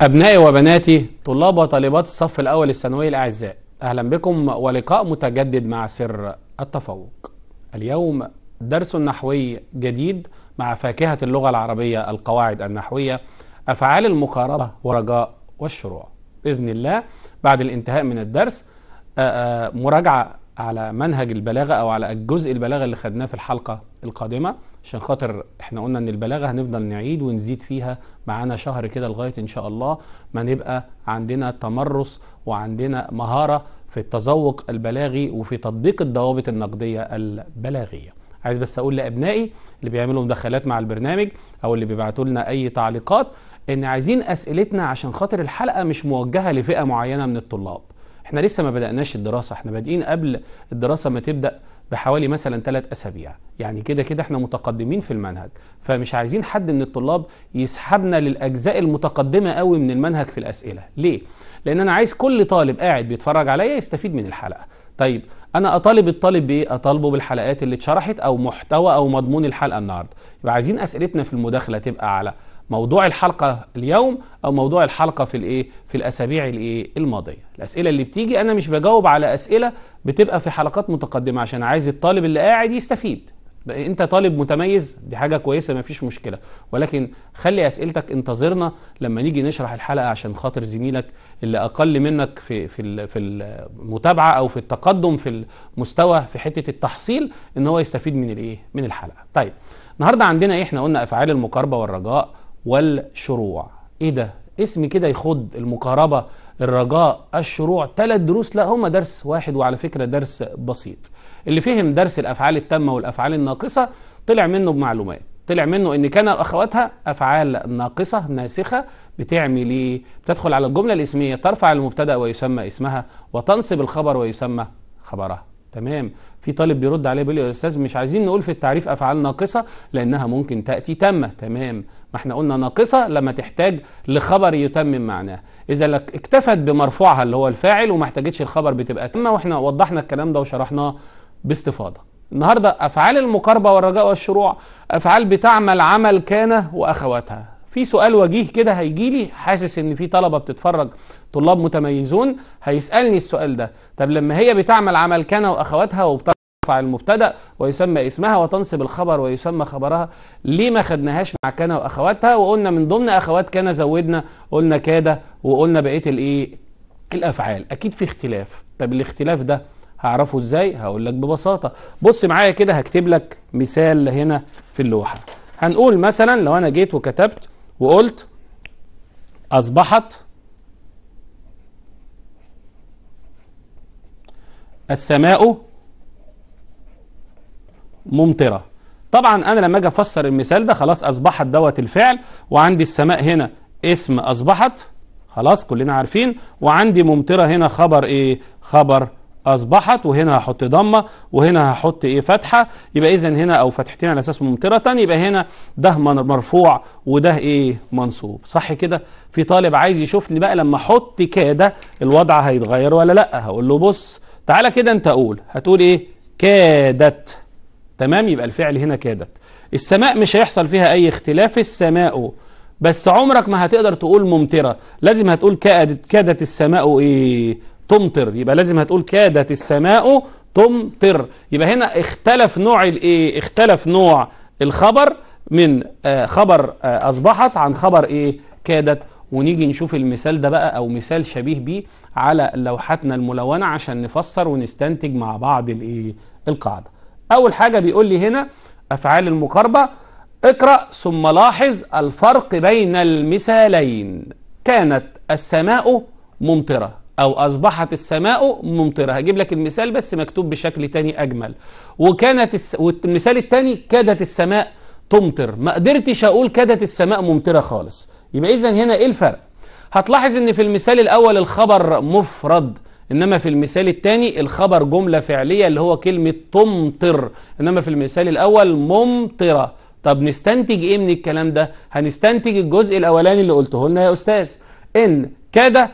أبنائي وبناتي طلاب وطالبات الصف الأول الثانوي الأعزاء أهلا بكم ولقاء متجدد مع سر التفوق اليوم درس نحوي جديد مع فاكهة اللغة العربية القواعد النحوية أفعال المقاربة ورجاء والشروع بإذن الله بعد الانتهاء من الدرس مراجعة على منهج البلاغة أو على الجزء البلاغة اللي خدناه في الحلقة القادمة عشان خاطر احنا قلنا ان البلاغه هنفضل نعيد ونزيد فيها معانا شهر كده لغايه ان شاء الله ما نبقى عندنا تمرس وعندنا مهاره في التذوق البلاغي وفي تطبيق الضوابط النقديه البلاغيه. عايز بس اقول لابنائي اللي بيعملوا مداخلات مع البرنامج او اللي بيبعتوا لنا اي تعليقات ان عايزين اسئلتنا عشان خاطر الحلقه مش موجهه لفئه معينه من الطلاب. احنا لسه ما بدأناش الدراسة احنا بادئين قبل الدراسة ما تبدأ بحوالي مثلا ثلاث اسابيع يعني كده كده احنا متقدمين في المنهج فمش عايزين حد من الطلاب يسحبنا للاجزاء المتقدمه قوي من المنهج في الاسئله ليه لان انا عايز كل طالب قاعد بيتفرج عليا يستفيد من الحلقه طيب انا اطالب الطالب بايه اطالبه بالحلقات اللي اتشرحت او محتوى او مضمون الحلقه النهارده يبقى عايزين اسئلتنا في المداخله تبقى على موضوع الحلقة اليوم أو موضوع الحلقة في الإيه في الأسابيع الإيه الماضية الأسئلة اللي بتيجي أنا مش بجاوب على أسئلة بتبقى في حلقات متقدمة عشان عايز الطالب اللي قاعد يستفيد انت طالب متميز دي حاجه كويسه ما فيش مشكله ولكن خلي اسئلتك انتظرنا لما نيجي نشرح الحلقه عشان خاطر زميلك اللي اقل منك في في في المتابعه او في التقدم في المستوى في حته التحصيل ان هو يستفيد من الايه من الحلقه طيب النهارده عندنا ايه احنا قلنا افعال المقاربه والرجاء والشروع ايه ده اسم كده يخض المقاربه الرجاء الشروع ثلاث دروس لا هما درس واحد وعلى فكره درس بسيط اللي فهم درس الافعال التامه والافعال الناقصه طلع منه بمعلومات طلع منه ان كان اخواتها افعال ناقصه ناسخه بتعمل ايه بتدخل على الجمله الاسميه ترفع المبتدا ويسمى اسمها وتنصب الخبر ويسمى خبرها تمام في طالب بيرد عليه بيقول يا استاذ مش عايزين نقول في التعريف افعال ناقصه لانها ممكن تاتي تامه تمام ما احنا قلنا ناقصة لما تحتاج لخبر يتمم معناه إذا اكتفت بمرفوعها اللي هو الفاعل وما احتاجتش الخبر بتبقى تمة واحنا وضحنا الكلام ده وشرحناه باستفاضة النهاردة أفعال المقاربة والرجاء والشروع أفعال بتعمل عمل كان وأخواتها في سؤال وجيه كده هيجي لي حاسس ان في طلبه بتتفرج طلاب متميزون هيسالني السؤال ده طب لما هي بتعمل عمل كان واخواتها وبتعمل ترفع المبتدا ويسمى اسمها وتنصب الخبر ويسمى خبرها ليه ما خدناهاش مع كان واخواتها وقلنا من ضمن اخوات كان زودنا قلنا كاد وقلنا بقيه الايه الافعال اكيد في اختلاف طب الاختلاف ده هعرفه ازاي هقول لك ببساطه بص معايا كده هكتب لك مثال هنا في اللوحه هنقول مثلا لو انا جيت وكتبت وقلت اصبحت السماء ممطره طبعا انا لما اجي افسر المثال ده خلاص اصبحت دوت الفعل وعندي السماء هنا اسم اصبحت خلاص كلنا عارفين وعندي ممطره هنا خبر ايه خبر اصبحت وهنا هحط ضمه وهنا هحط ايه فتحه يبقى اذا هنا او فتحتين على اساس ممطره يبقى هنا ده مرفوع وده ايه منصوب صح كده في طالب عايز يشوف لي بقى لما احط كاده الوضع هيتغير ولا لا هقول له بص تعالى كده انت قول هتقول ايه كادت تمام يبقى الفعل هنا كادت السماء مش هيحصل فيها أي اختلاف السماء بس عمرك ما هتقدر تقول ممطرة لازم هتقول كادت, كادت السماء إيه تمطر يبقى لازم هتقول كادت السماء تمطر يبقى هنا اختلف نوع الايه اختلف نوع الخبر من آه، خبر آه، اصبحت عن خبر ايه كادت ونيجي نشوف المثال ده بقى او مثال شبيه بيه على لوحتنا الملونه عشان نفسر ونستنتج مع بعض الايه القاعده أول حاجة بيقول لي هنا أفعال المقاربة اقرأ ثم لاحظ الفرق بين المثالين كانت السماء ممطرة أو أصبحت السماء ممطرة هجيب لك المثال بس مكتوب بشكل تاني أجمل وكانت الس... والمثال التاني كادت السماء تمطر ما قدرتش أقول كادت السماء ممطرة خالص يبقى إذا هنا إيه الفرق هتلاحظ ان في المثال الاول الخبر مفرد إنما في المثال الثاني الخبر جملة فعلية اللي هو كلمة تمطر إنما في المثال الأول ممطرة طب نستنتج إيه من الكلام ده هنستنتج الجزء الأولاني اللي قلته لنا يا أستاذ إن كده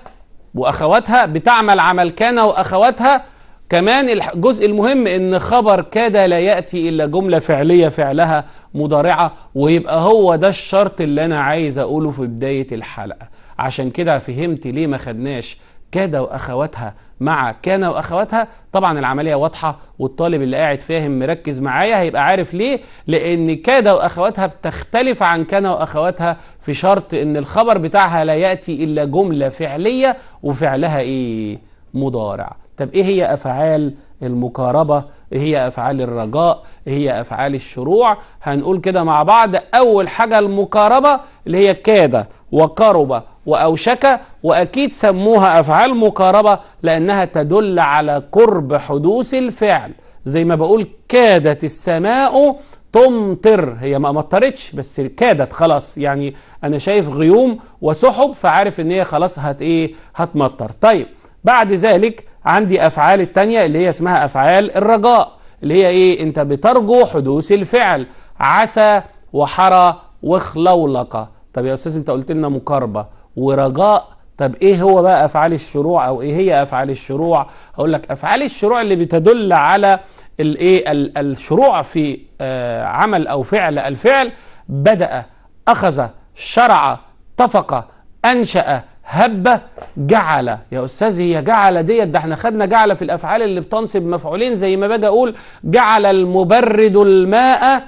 وأخواتها بتعمل عمل كان وأخواتها كمان الجزء المهم ان خبر كاد لا يأتي الا جملة فعلية فعلها مضارعة ويبقى هو ده الشرط اللي انا عايز اقوله في بداية الحلقة عشان كده فهمت ليه ما خدناش كاد واخواتها مع كان واخواتها طبعا العمليه واضحه والطالب اللي قاعد فاهم مركز معايا هيبقى عارف ليه لان كاد واخواتها بتختلف عن كان واخواتها في شرط ان الخبر بتاعها لا ياتي الا جمله فعليه وفعلها ايه مضارع طب ايه هي افعال المقاربه ايه هي افعال الرجاء ايه هي افعال الشروع هنقول كده مع بعض اول حاجه المقاربه اللي هي كاد وقرب وأوشك وأكيد سموها أفعال مقاربة لأنها تدل على قرب حدوث الفعل زي ما بقول كادت السماء تمطر هي ما مطرتش بس كادت خلاص يعني أنا شايف غيوم وسحب فعارف إن هي خلاص هت إيه هتمطر طيب بعد ذلك عندي أفعال التانية اللي هي اسمها أفعال الرجاء اللي هي إيه أنت بترجو حدوث الفعل عسى وحرى وخلولقة طب يا استاذ انت قلت لنا مقاربه ورجاء طب ايه هو بقى افعال الشروع او ايه هي افعال الشروع هقول لك افعال الشروع اللي بتدل على الايه الشروع في آه، عمل او فعل الفعل بدا اخذ شرع طفق انشا هب جعل يا استاذ هي جعل ديت ده احنا خدنا جعل في الافعال اللي بتنصب مفعولين زي ما باجي اقول جعل المبرد الماء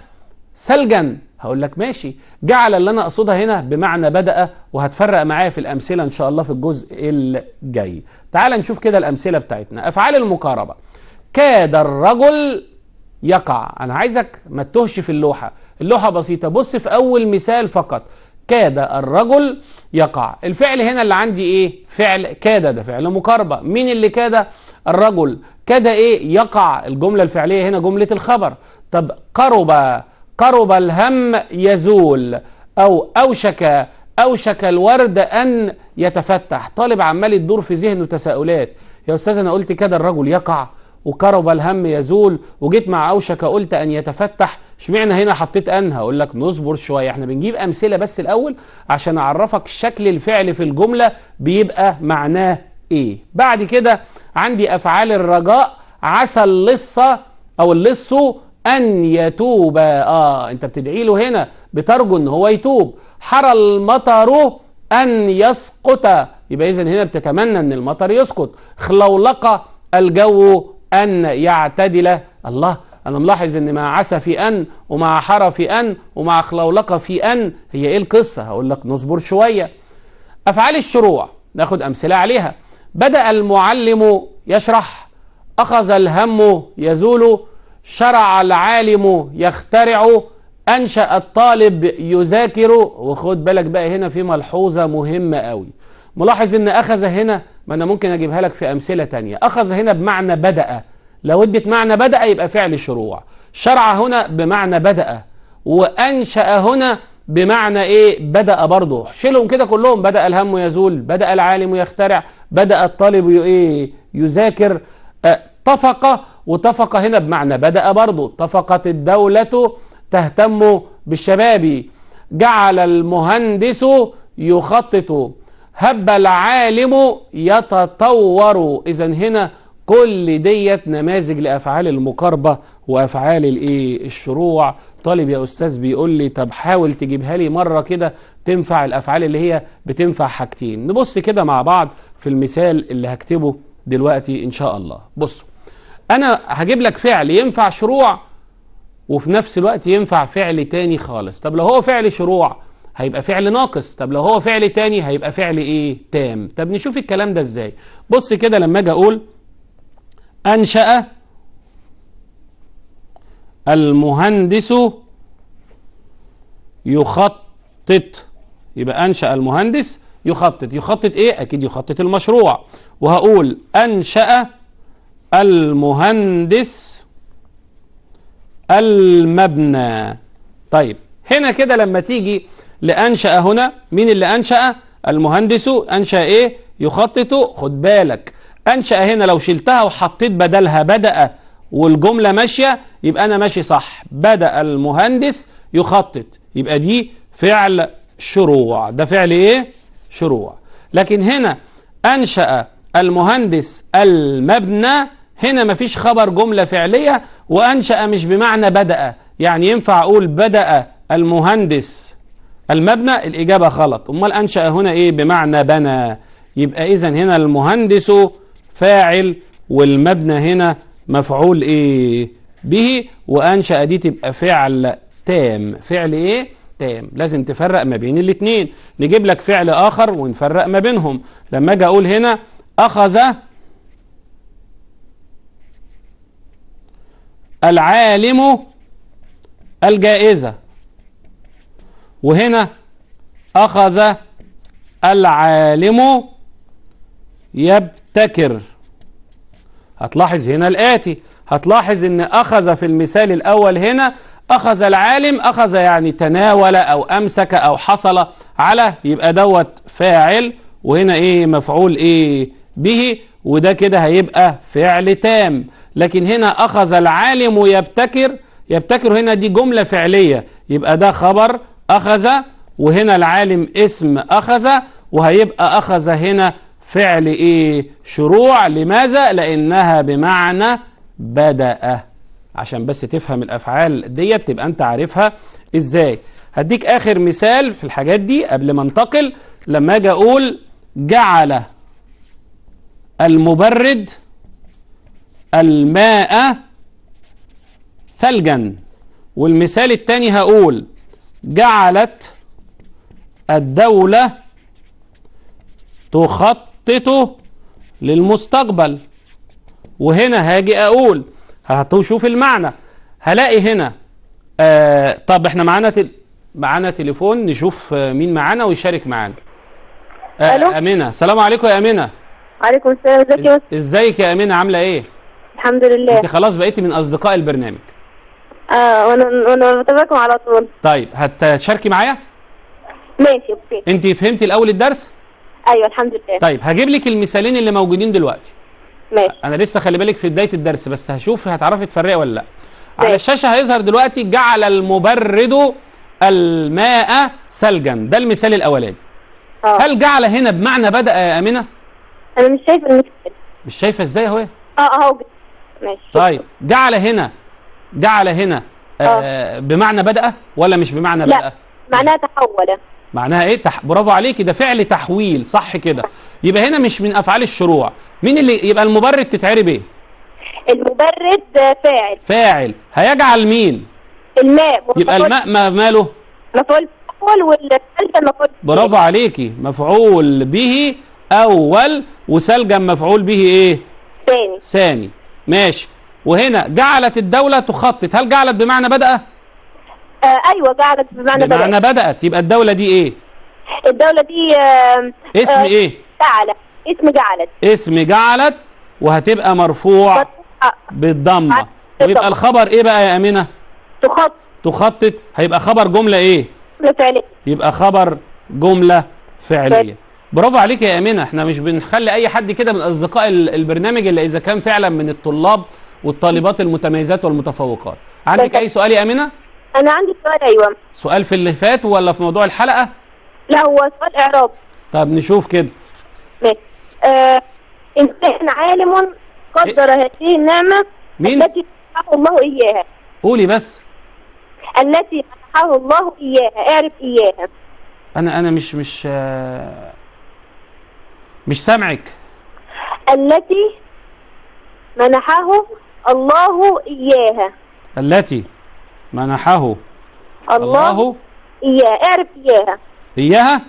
ثلجا هقول لك ماشي جعل اللي انا اقصدها هنا بمعنى بدا وهتفرق معايا في الامثله ان شاء الله في الجزء الجاي تعال نشوف كده الامثله بتاعتنا افعال المقاربه كاد الرجل يقع انا عايزك ما تتوهش في اللوحه اللوحه بسيطه بص في اول مثال فقط كاد الرجل يقع الفعل هنا اللي عندي ايه فعل كاد ده فعل مقاربه مين اللي كاد الرجل كاد ايه يقع الجمله الفعليه هنا جمله الخبر طب قرب قرب الهم يزول أو أوشك أوشك الورد أن يتفتح طالب عمال يدور في ذهنه تساؤلات يا أستاذ أنا قلت كده الرجل يقع وكرب الهم يزول وجيت مع أوشك قلت أن يتفتح اشمعنى هنا حطيت أن هقول لك نصبر شوية احنا بنجيب أمثلة بس الأول عشان أعرفك شكل الفعل في الجملة بيبقى معناه إيه بعد كده عندي أفعال الرجاء عسى اللصة أو اللصه أن يتوب آه أنت بتدعي له هنا بترجو أن هو يتوب حرى المطر أن يسقط يبقى إذن هنا بتتمنى أن المطر يسقط خلولق الجو أن يعتدل الله أنا ملاحظ أن مع عسى في أن ومع حرى في أن ومع خلولق في أن هي إيه القصة هقول لك نصبر شوية أفعال الشروع ناخد أمثلة عليها بدأ المعلم يشرح أخذ الهم يزول شرع العالم يخترع أنشأ الطالب يذاكر وخد بالك بقى هنا في ملحوظة مهمة قوي ملاحظ ان أخذ هنا ما أنا ممكن أجيبها لك في أمثلة تانية أخذ هنا بمعنى بدأ لو اديت معنى بدأ يبقى فعل شروع شرع هنا بمعنى بدأ وأنشأ هنا بمعنى ايه بدأ برضه شيلهم كده كلهم بدأ الهم يزول بدأ العالم يخترع بدأ الطالب ايه يذاكر أه، طفق وطفق هنا بمعنى بدأ برضه طفقت الدولة تهتم بالشباب جعل المهندس يخطط هب العالم يتطور إذا هنا كل ديت نماذج لأفعال المقاربة وأفعال الإيه الشروع طالب يا أستاذ بيقول لي طب حاول تجيبها لي مرة كده تنفع الأفعال اللي هي بتنفع حاجتين نبص كده مع بعض في المثال اللي هكتبه دلوقتي إن شاء الله بصوا انا هجيب لك فعل ينفع شروع وفي نفس الوقت ينفع فعل تاني خالص طب لو هو فعل شروع هيبقى فعل ناقص طب لو هو فعل تاني هيبقى فعل ايه تام طب نشوف الكلام ده ازاي بص كده لما اجي اقول انشأ المهندس يخطط يبقى انشأ المهندس يخطط يخطط ايه اكيد يخطط المشروع وهقول انشأ المهندس المبنى طيب هنا كده لما تيجي لأنشأ هنا مين اللي أنشأ المهندس أنشأ إيه يخطط خد بالك أنشأ هنا لو شلتها وحطيت بدلها بدأ والجملة ماشية يبقى أنا ماشي صح بدأ المهندس يخطط يبقى دي فعل شروع ده فعل إيه شروع لكن هنا أنشأ المهندس المبنى هنا مفيش خبر جملة فعلية وأنشأ مش بمعنى بدأ يعني ينفع أقول بدأ المهندس المبنى الإجابة غلط أمال أنشأ هنا إيه بمعنى بنى يبقى إذا هنا المهندس فاعل والمبنى هنا مفعول إيه به وأنشأ دي تبقى فعل تام فعل إيه تام لازم تفرق ما بين الاتنين نجيب لك فعل آخر ونفرق ما بينهم لما أجي أقول هنا أخذ العالم الجائزة وهنا أخذ العالم يبتكر هتلاحظ هنا الآتي هتلاحظ أن أخذ في المثال الأول هنا أخذ العالم أخذ يعني تناول أو أمسك أو حصل على يبقى دوت فاعل وهنا إيه مفعول إيه به وده كده هيبقى فعل تام لكن هنا أخذ العالم يبتكر يبتكر هنا دي جملة فعلية يبقى ده خبر أخذ وهنا العالم اسم أخذ وهيبقى أخذ هنا فعل إيه شروع لماذا لأنها بمعنى بدأ عشان بس تفهم الأفعال ديت تبقى أنت عارفها إزاي هديك آخر مثال في الحاجات دي قبل ما انتقل لما أجي أقول جعل المبرد الماء ثلجا والمثال الثاني هقول جعلت الدولة تخطط للمستقبل وهنا هاجي أقول هتشوف المعنى هلاقي هنا آه طب احنا معانا تل... معانا تليفون نشوف آه، مين معانا ويشارك معانا آه ألو؟ أمينة السلام عليكم يا أمينة عليكم السلام ازيك يا ازيك يا أمينة عاملة ايه الحمد لله انت خلاص بقيتي من اصدقاء البرنامج اه وانا وانا بتابعكم على طول طيب هتشاركي معايا ماشي اوكي انت فهمتي الاول الدرس ايوه الحمد لله طيب هجيب لك المثالين اللي موجودين دلوقتي ماشي انا لسه خلي بالك في بدايه الدرس بس هشوف هتعرفي تفرقي ولا لا ماشي. على الشاشه هيظهر دلوقتي جعل المبرد الماء ثلجا ده المثال الاولاني آه. هل جعل هنا بمعنى بدا يا امنه انا مش شايفه المثال مش شايفه ازاي اهو اه اهو ماشي طيب جعل هنا جعل هنا آه،, آه بمعنى بدأ ولا مش بمعنى بدأ؟ لا معناها تحول معناها ايه تح... برافو عليكي ده فعل تحويل صح كده يبقى هنا مش من افعال الشروع مين اللي يبقى المبرد تتعرب ايه المبرد فاعل فاعل هيجعل مين الماء يبقى الماء ما ماله مفعول اول والثالثه مفعول برافو عليكي مفعول به اول وسلجم مفعول به ايه ثاني ثاني ماشي وهنا جعلت الدولة تخطط هل جعلت بمعنى بدأ؟ آه أيوة جعلت بمعنى, بمعنى بدأت. بدأت يبقى الدولة دي إيه؟ الدولة دي آه اسم آه إيه؟ جعلت اسم جعلت اسم جعلت وهتبقى مرفوع آه، بالضمة ويبقى الخبر إيه بقى يا أمينة؟ تخطط تخطط هيبقى خبر جملة إيه؟ فعلية يبقى خبر جملة فعلية برافو عليك يا امينه احنا مش بنخلي اي حد كده من اصدقاء البرنامج الا اذا كان فعلا من الطلاب والطالبات المتميزات والمتفوقات عندك اي سؤال يا امينه انا عندي سؤال ايوه سؤال في اللي فات ولا في موضوع الحلقه لا هو سؤال اعراب طب نشوف كده ماشي آه انسان عالم قدر إيه؟ هذه النعمه مين؟ التي منحه الله اياها قولي بس التي منحه الله اياها اعرف اياها انا انا مش مش آه مش سامعك التي منحه الله إياها التي منحه الله, الله إياها اعرف إياها إياها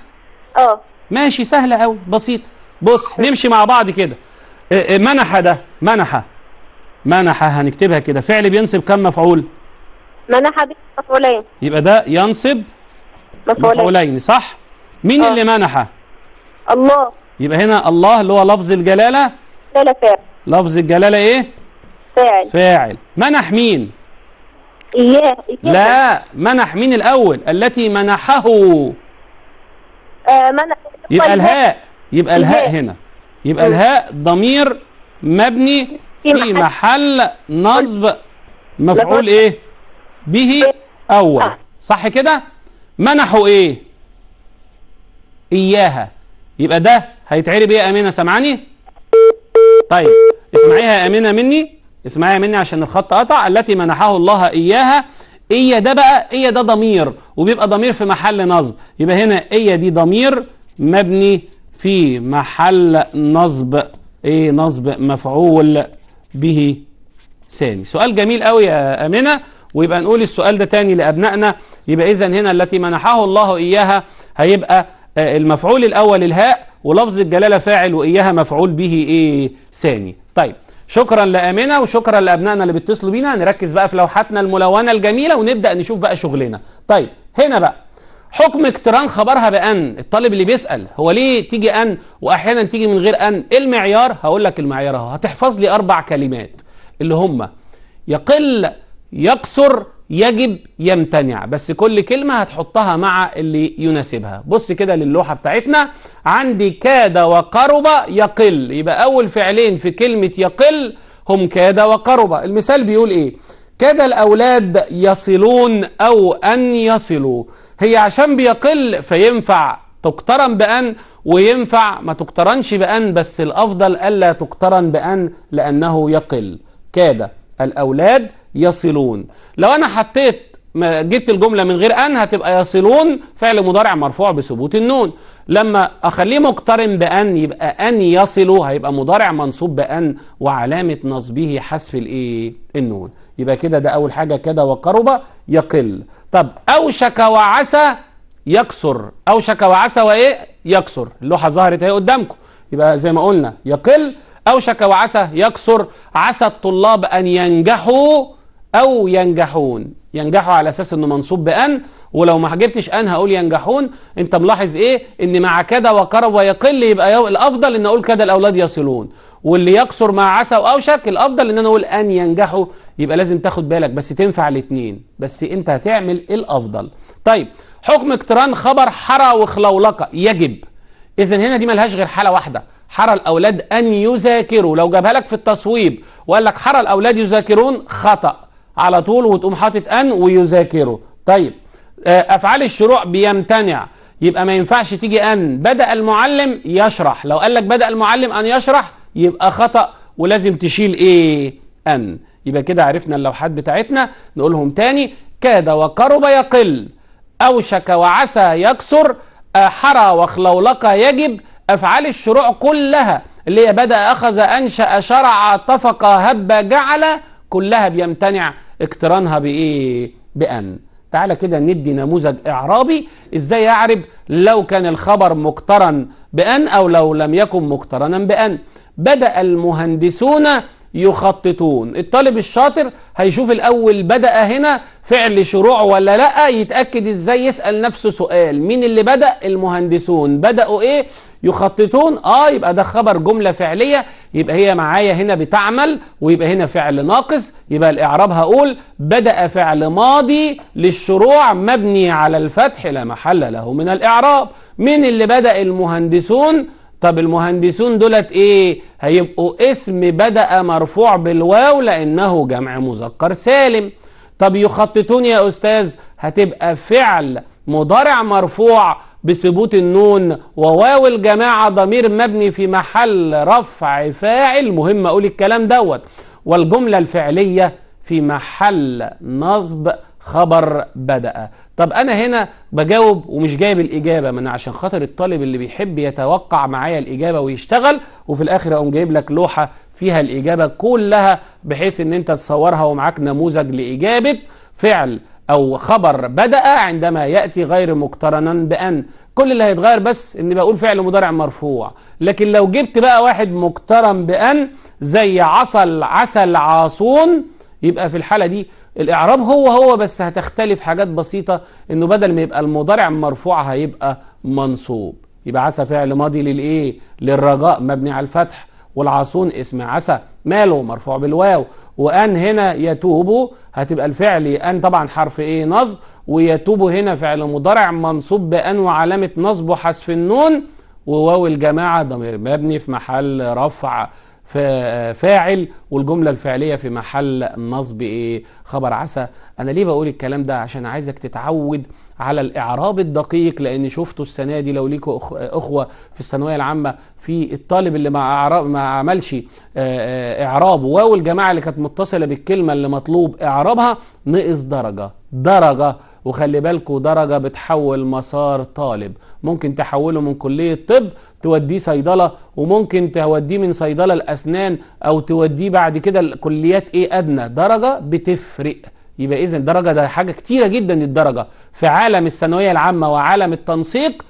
اه ماشي سهلة أوي بسيطة بص نمشي مع بعض كده إيه، إيه، منح ده منح منح هنكتبها كده فعل بينصب كم مفعول منح مفعولين يبقى ده ينصب مفعولين, مفعولين صح مين أوه. اللي منح الله يبقى هنا الله اللي هو لفظ الجلالة فعل فاعل لفظ الجلالة ايه فاعل فاعل منح مين إياه لا منح مين الأول التي منحه آه، منح يبقى طيب. الهاء يبقى الهاء هنا يبقى الهاء ضمير مبني في محل نصب مفعول ايه به اول صح كده منحوا ايه اياها يبقى ده هيتعرب ايه يا امينه سامعاني طيب اسمعيها يا امينه مني اسمعيها مني عشان الخط قطع التي منحه الله اياها ايه ده بقى ايه ده ضمير وبيبقى ضمير في محل نصب يبقى هنا ايه دي ضمير مبني في محل نصب ايه نصب مفعول به سامي سؤال جميل قوي يا امينه ويبقى نقول السؤال ده تاني لابنائنا يبقى اذا هنا التي منحه الله اياها هيبقى آه، المفعول الأول الهاء ولفظ الجلالة فاعل وإياها مفعول به إيه ثاني طيب شكرا لامنه وشكرا لابنائنا اللي بيتصلوا بينا هنركز بقى في لوحاتنا الملونه الجميله ونبدا نشوف بقى شغلنا طيب هنا بقى حكم اقتران خبرها بان الطالب اللي بيسال هو ليه تيجي ان واحيانا تيجي من غير ان ايه المعيار هقول لك المعيار اهو هتحفظ لي اربع كلمات اللي هم يقل يقصر يجب يمتنع بس كل كلمة هتحطها مع اللي يناسبها بص كده للوحة بتاعتنا عندي كاد وقرب يقل يبقى أول فعلين في كلمة يقل هم كاد وقرب المثال بيقول إيه كاد الأولاد يصلون أو أن يصلوا هي عشان بيقل فينفع تقترن بأن وينفع ما تقترنش بأن بس الأفضل ألا تقترن بأن لأنه يقل كاد الأولاد يصلون لو انا حطيت ما جبت الجملة من غير أن هتبقى يصلون فعل مضارع مرفوع بثبوت النون لما أخليه مقترن بأن يبقى أن يصلوا هيبقى مضارع منصوب بأن وعلامة نصبه حذف الإيه؟ النون يبقى كده ده أول حاجة كده وقرب يقل طب أوشك وعسى يكسر أوشك وعسى وإيه؟ يكسر اللوحة ظهرت أهي قدامكم يبقى زي ما قلنا يقل أوشك وعسى يكسر عسى الطلاب أن ينجحوا أو ينجحون ينجحوا على أساس أنه منصوب بأن ولو ما جبتش أن هقول ينجحون أنت ملاحظ إيه إن مع كذا وقرب ويقل يبقى الأفضل إن أقول كذا الأولاد يصلون واللي يقصر مع عسى وأوشك الأفضل إن أنا أقول أن ينجحوا يبقى لازم تاخد بالك بس تنفع الاتنين بس أنت هتعمل إيه الأفضل طيب حكم اقتران خبر حرى وخلولقة يجب إذن هنا دي ملهاش غير حالة واحدة حرى الأولاد أن يذاكروا لو جابها لك في التصويب وقال لك حرى الأولاد يذاكرون خطأ على طول وتقوم حاطط أن ويذاكره طيب آه، أفعال الشروع بيمتنع يبقى ما ينفعش تيجي أن بدأ المعلم يشرح لو قال لك بدأ المعلم أن يشرح يبقى خطأ ولازم تشيل إيه أن يبقى كده عرفنا اللوحات بتاعتنا نقولهم تاني كاد وقرب يقل أوشك وعسى يكسر أحرى وخلولق يجب أفعال الشروع كلها اللي هي بدأ أخذ أنشأ شرع طفق هب جعل كلها بيمتنع اقترانها بإيه بأن تعالى كده ندي نموذج إعرابي إزاي اعرب لو كان الخبر مقترن بأن أو لو لم يكن مقترنا بأن بدأ المهندسون يخططون الطالب الشاطر هيشوف الأول بدأ هنا فعل شروع ولا لأ يتأكد إزاي يسأل نفسه سؤال مين اللي بدأ المهندسون بدأوا إيه يخططون آه يبقى ده خبر جملة فعلية يبقى هي معايا هنا بتعمل ويبقى هنا فعل ناقص يبقى الإعراب هقول بدأ فعل ماضي للشروع مبني على الفتح لا محل له من الإعراب مين اللي بدأ المهندسون طب المهندسون دولت ايه هيبقوا اسم بدأ مرفوع بالواو لأنه جمع مذكر سالم طب يخططون يا أستاذ هتبقى فعل مضارع مرفوع بثبوت النون وواو الجماعة ضمير مبني في محل رفع فاعل مهم أقول الكلام دوت والجملة الفعلية في محل نصب خبر بدأ طب انا هنا بجاوب ومش جايب الاجابه ما انا عشان خاطر الطالب اللي بيحب يتوقع معايا الاجابه ويشتغل وفي الاخر اقوم جايب لك لوحه فيها الاجابه كلها بحيث ان انت تصورها ومعاك نموذج لاجابه فعل او خبر بدا عندما ياتي غير مقترنا بان كل اللي هيتغير بس ان بقول فعل مضارع مرفوع لكن لو جبت بقى واحد مقترن بان زي عسل عسل عاصون يبقى في الحاله دي الإعراب هو هو بس هتختلف حاجات بسيطة إنه بدل ما يبقى المضارع مرفوع هيبقى منصوب يبقى عسى فعل ماضي للإيه؟ للرجاء مبني على الفتح والعاصون اسم عسى ماله مرفوع بالواو وأن هنا يتوب هتبقى الفعل أن طبعا حرف إيه نصب ويتوب هنا فعل مضارع منصوب بأن وعلامة نصبه حذف النون وواو الجماعة ضمير مبني في محل رفع فاعل والجمله الفعليه في محل نصب ايه خبر عسى انا ليه بقول الكلام ده عشان عايزك تتعود على الاعراب الدقيق لان شفته السنه دي لو ليكوا اخوه في الثانويه العامه في الطالب اللي ما ما عملش آه، آه، اعراب واو الجماعه اللي كانت متصله بالكلمه اللي مطلوب اعرابها نقص درجه درجه وخلي بالكوا درجه بتحول مسار طالب ممكن تحوله من كليه طب توديه صيدلة وممكن توديه من صيدلة الأسنان أو توديه بعد كده الكليات إيه أدنى درجة بتفرق يبقى إذا درجة ده حاجة كتيرة جدا الدرجة في عالم الثانوية العامة وعالم التنسيق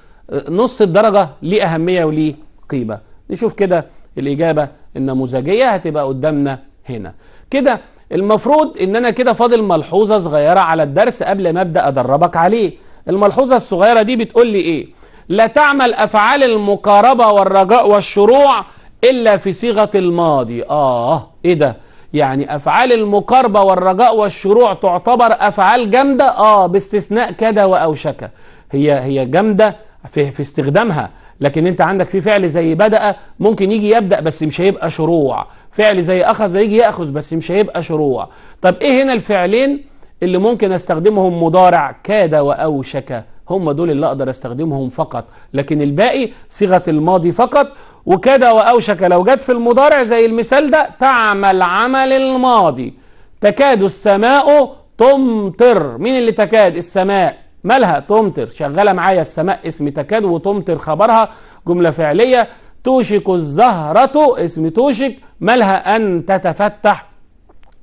نص الدرجة ليه أهمية وليه قيمة نشوف كده الإجابة النموذجية هتبقى قدامنا هنا كده المفروض ان انا كده فاضل ملحوظة صغيرة على الدرس قبل ما ابدأ ادربك عليه الملحوظة الصغيرة دي بتقول لي ايه لا تعمل أفعال المقاربة والرجاء والشروع إلا في صيغة الماضي آه إيه ده يعني أفعال المقاربة والرجاء والشروع تعتبر أفعال جامدة آه باستثناء كذا وأوشك هي هي جامدة في, في استخدامها لكن انت عندك في فعل زي بدأ ممكن يجي يبدأ بس مش هيبقى شروع فعل زي أخذ يجي يأخذ بس مش هيبقى شروع طب إيه هنا الفعلين اللي ممكن استخدمهم مضارع كاد وأوشك هم دول اللي أقدر أستخدمهم فقط لكن الباقي صيغة الماضي فقط وكده وأوشك لو جت في المضارع زي المثال ده تعمل عمل الماضي تكاد السماء تمطر مين اللي تكاد السماء مالها تمطر شغالة معايا السماء اسم تكاد وتمطر خبرها جملة فعلية توشك الزهرة اسم توشك مالها أن تتفتح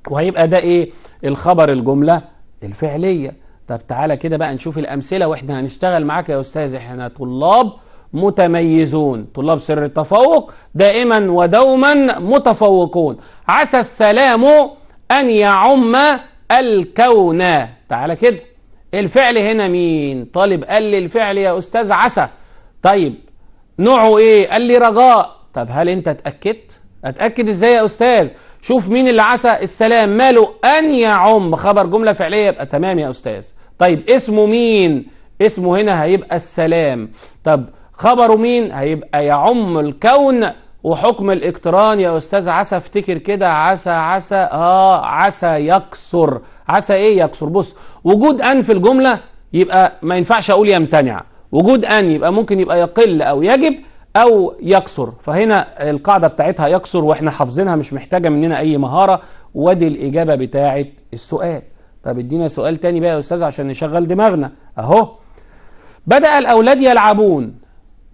وهيبقى ده إيه الخبر الجملة الفعلية طب تعالى كده بقى نشوف الأمثلة وإحنا هنشتغل معاك يا أستاذ إحنا طلاب متميزون طلاب سر التفوق دائما ودوما متفوقون عسى السلام أن يعم الكون تعالى كده الفعل هنا مين طالب قال لي الفعل يا أستاذ عسى طيب نوعه إيه قال لي رجاء طب هل أنت اتأكدت أتأكد إزاي يا أستاذ شوف مين اللي عسى السلام ماله أن يعم خبر جملة فعلية يبقى تمام يا أستاذ طيب اسمه مين اسمه هنا هيبقى السلام طب خبره مين هيبقى يعم الكون وحكم الاقتران يا أستاذ عسى افتكر كده عسى عسى آه عسى يكسر عسى إيه يكسر بص وجود أن في الجملة يبقى ما ينفعش أقول يمتنع وجود أن يبقى ممكن يبقى يقل أو يجب أو يكسر فهنا القاعدة بتاعتها يكسر وإحنا حافظينها مش محتاجة مننا أي مهارة وادي الإجابة بتاعة السؤال طب ادينا سؤال تاني بقى يا أستاذ عشان نشغل دماغنا أهو بدأ الأولاد يلعبون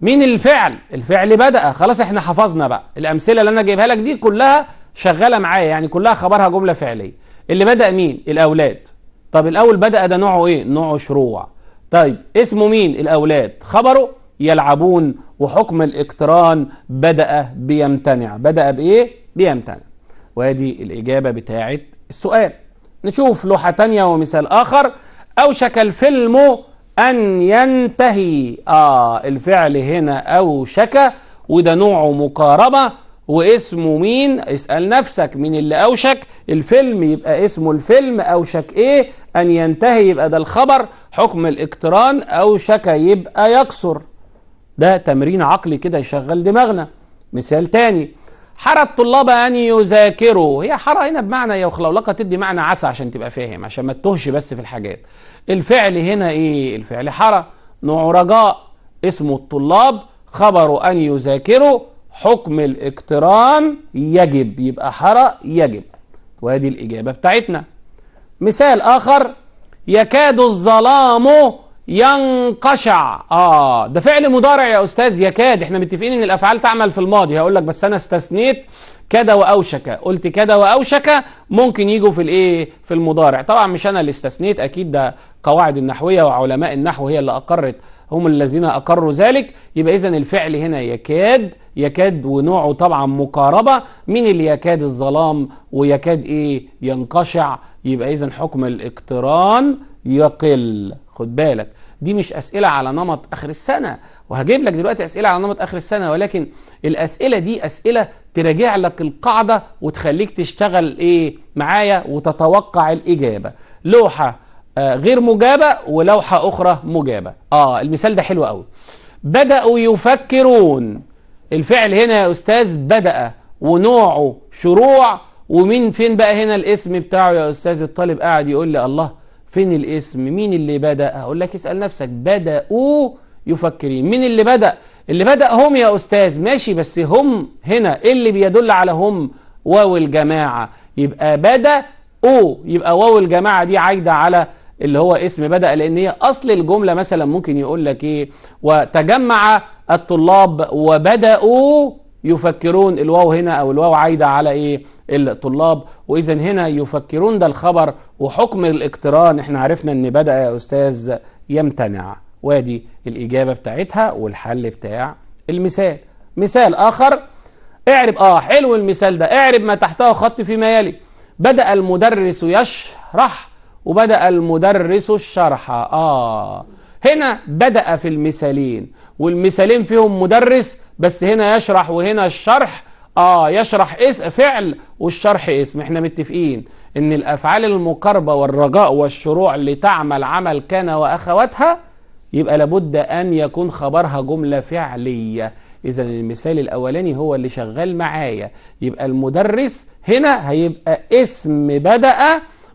مين الفعل؟ الفعل بدأ خلاص احنا حفظنا بقى الأمثلة اللي أنا جايبها لك دي كلها شغالة معايا يعني كلها خبرها جملة فعلية اللي بدأ مين؟ الأولاد طب الأول بدأ ده نوعه إيه؟ نوعه شروع طيب اسمه مين؟ الأولاد خبره يلعبون وحكم الاقتران بدأ بيمتنع بدأ بإيه؟ بيمتنع وادي الإجابة بتاعت السؤال نشوف لوحة تانية ومثال آخر أوشك الفيلم أن ينتهي آه الفعل هنا أوشك وده نوعه مقاربة واسمه مين اسأل نفسك مين اللي أوشك الفيلم يبقى اسمه الفيلم أوشك إيه أن ينتهي يبقى ده الخبر حكم الاقتران أوشك يبقى يكسر ده تمرين عقلي كده يشغل دماغنا مثال تاني حرى الطلاب ان يذاكروا هي حرى هنا بمعنى يا يخلولقه تدي معنى عسى عشان تبقى فاهم عشان ما تتهش بس في الحاجات الفعل هنا ايه الفعل حرى نوع رجاء اسمه الطلاب خبروا ان يذاكروا حكم الاقتران يجب يبقى حرى يجب وادي الاجابه بتاعتنا مثال اخر يكاد الظلام ينقشع اه ده فعل مضارع يا استاذ يكاد احنا متفقين ان الافعال تعمل في الماضي هقول لك بس انا استثنيت كذا واوشك قلت كذا واوشك ممكن يجوا في الايه في المضارع طبعا مش انا اللي استثنيت اكيد ده قواعد النحويه وعلماء النحو هي اللي اقرت هم الذين اقروا ذلك يبقى اذا الفعل هنا يكاد يكاد ونوعه طبعا مقاربه من اللي يكاد الظلام ويكاد ايه ينقشع يبقى اذا حكم الاقتران يقل خد بالك دي مش اسئله على نمط اخر السنه وهجيب لك دلوقتي اسئله على نمط اخر السنه ولكن الاسئله دي اسئله تراجع لك القاعده وتخليك تشتغل ايه معايا وتتوقع الاجابه لوحه آه غير مجابه ولوحه اخرى مجابه اه المثال ده حلو قوي بداوا يفكرون الفعل هنا يا استاذ بدا ونوعه شروع ومين فين بقى هنا الاسم بتاعه يا استاذ الطالب قاعد يقول لي الله فين الاسم مين اللي بدأ هقول لك اسأل نفسك بدأوا يفكرين مين اللي بدأ اللي بدأ هم يا أستاذ ماشي بس هم هنا إيه اللي بيدل على هم واو الجماعة يبقى بدأ او يبقى واو الجماعة دي عايدة على اللي هو اسم بدأ لأن هي أصل الجملة مثلا ممكن يقول لك إيه وتجمع الطلاب وبدأوا يفكرون الواو هنا أو الواو عايدة على إيه الطلاب وإذا هنا يفكرون ده الخبر وحكم الاقتران احنا عرفنا أن بدأ يا أستاذ يمتنع وادي الإجابة بتاعتها والحل بتاع المثال مثال آخر اعرب آه حلو المثال ده اعرب ما تحته خط فيما يلي بدأ المدرس يشرح وبدأ المدرس الشرح آه هنا بدأ في المثالين والمثالين فيهم مدرس بس هنا يشرح وهنا الشرح اه يشرح اسم فعل والشرح اسم احنا متفقين ان الافعال المقاربه والرجاء والشروع اللي تعمل عمل كان واخواتها يبقى لابد ان يكون خبرها جمله فعليه اذا المثال الاولاني هو اللي شغال معايا يبقى المدرس هنا هيبقى اسم بدا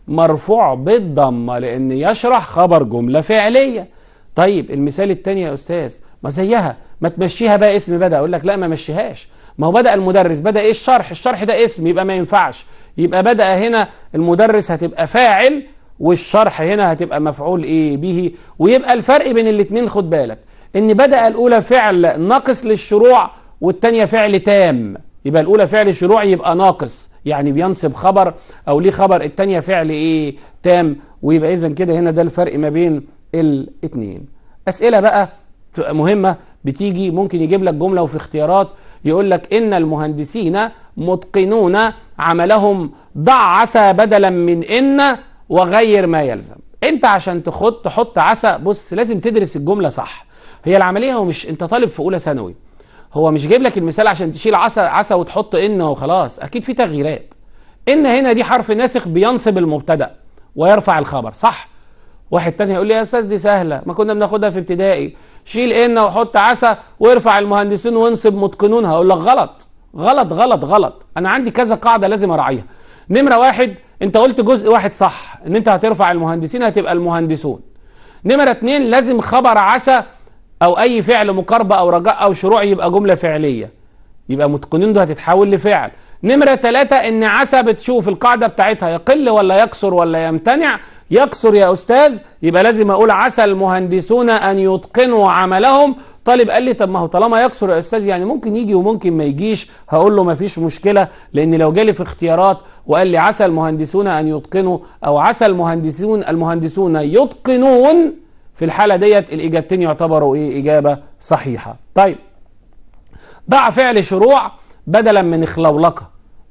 مرفوع بالضمه لان يشرح خبر جمله فعليه طيب المثال الثاني يا أستاذ ما زيها ما تمشيها بقى اسم بدأ أقول لك لا ما مشيهاش ما هو بدأ المدرس بدأ إيه الشرح الشرح ده اسم يبقى ما ينفعش يبقى بدأ هنا المدرس هتبقى فاعل والشرح هنا هتبقى مفعول إيه به ويبقى الفرق بين الاثنين خد بالك إن بدأ الأولى فعل ناقص للشروع والثانيه فعل تام يبقى الأولى فعل شروع يبقى ناقص يعني بينصب خبر أو ليه خبر الثانيه فعل إيه تام ويبقى إذا كده هنا ده الفرق ما بين الاثنين أسئلة بقى مهمة بتيجي ممكن يجيب لك جملة وفي اختيارات يقول لك إن المهندسين متقنون عملهم ضع عسى بدلا من إن وغير ما يلزم أنت عشان تخط تحط عسى بص لازم تدرس الجملة صح هي العملية هو مش أنت طالب في أولى ثانوي هو مش جايب لك المثال عشان تشيل عسى عسى وتحط إن وخلاص أكيد في تغييرات إن هنا دي حرف ناسخ بينصب المبتدأ ويرفع الخبر صح واحد تاني هيقول لي يا استاذ دي سهله ما كنا بناخدها في ابتدائي شيل ان وحط عسى وارفع المهندسين وانصب متقنون هقول لك غلط غلط غلط غلط انا عندي كذا قاعده لازم اراعيها نمره واحد انت قلت جزء واحد صح ان انت هترفع المهندسين هتبقى المهندسون نمره اتنين لازم خبر عسى او اي فعل مقاربه او رجاء او شروع يبقى جمله فعليه يبقى متقنين ده هتتحول لفعل نمرة ثلاثة إن عسى بتشوف القاعدة بتاعتها يقل ولا يكسر ولا يمتنع يكسر يا أستاذ يبقى لازم أقول عسى المهندسون أن يتقنوا عملهم طالب قال لي طب ما هو طالما يكسر يا أستاذ يعني ممكن يجي وممكن ما يجيش هقول له ما فيش مشكلة لأن لو جالي في اختيارات وقال لي عسى المهندسون أن يتقنوا أو عسى المهندسون المهندسون يتقنون في الحالة ديت الإجابتين يعتبروا إيه إجابة صحيحة طيب ضع فعل شروع بدلا من إخلولقة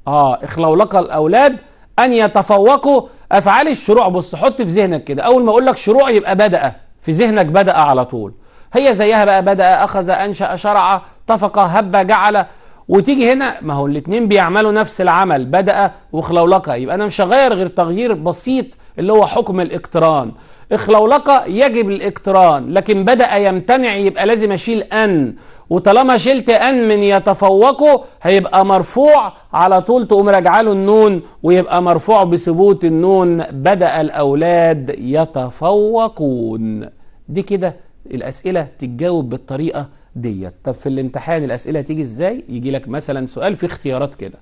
آه إخلولقة الأولاد أن يتفوقوا افعال الشروع بص حط في ذهنك كده اول ما اقول لك شروع يبقى بدا في ذهنك بدا على طول هي زيها بقى بدا اخذ انشا شرع طفق هب جعل وتيجي هنا ما هو الاثنين بيعملوا نفس العمل بدا وخلولقه يبقى انا مش هغير غير تغيير بسيط اللي هو حكم الاقتران اخلولقه يجب الاقتران لكن بدا يمتنع يبقى لازم اشيل ان وطالما شلت أن من يتفوقه هيبقى مرفوع على طول تقوم راجعه له النون ويبقى مرفوع بثبوت النون بدأ الأولاد يتفوقون دي كده الأسئلة تتجاوب بالطريقة ديت طب في الامتحان الأسئلة تيجي إزاي يجي لك مثلا سؤال في اختيارات كده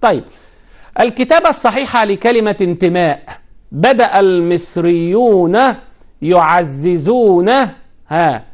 طيب الكتابة الصحيحة لكلمة انتماء بدأ المصريون يعززون ها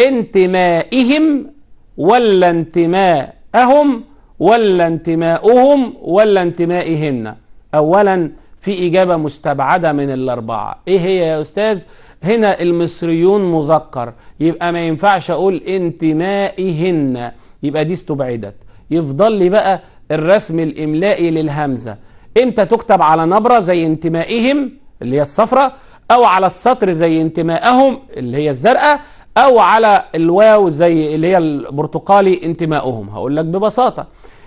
انتمائهم ولا انتماءهم ولا انتماؤهم ولا انتمائهن أولا في إجابة مستبعدة من الأربعة إيه هي يا أستاذ؟ هنا المصريون مذكر يبقى ما ينفعش أقول انتمائهن يبقى دي استبعدت يفضل لي بقى الرسم الإملائي للهمزة إمتى تكتب على نبرة زي انتمائهم اللي هي الصفراء أو على السطر زي انتمائهم اللي هي الزرقاء أو على الواو زي اللي هي البرتقالي انتماؤهم هقول لك ببساطة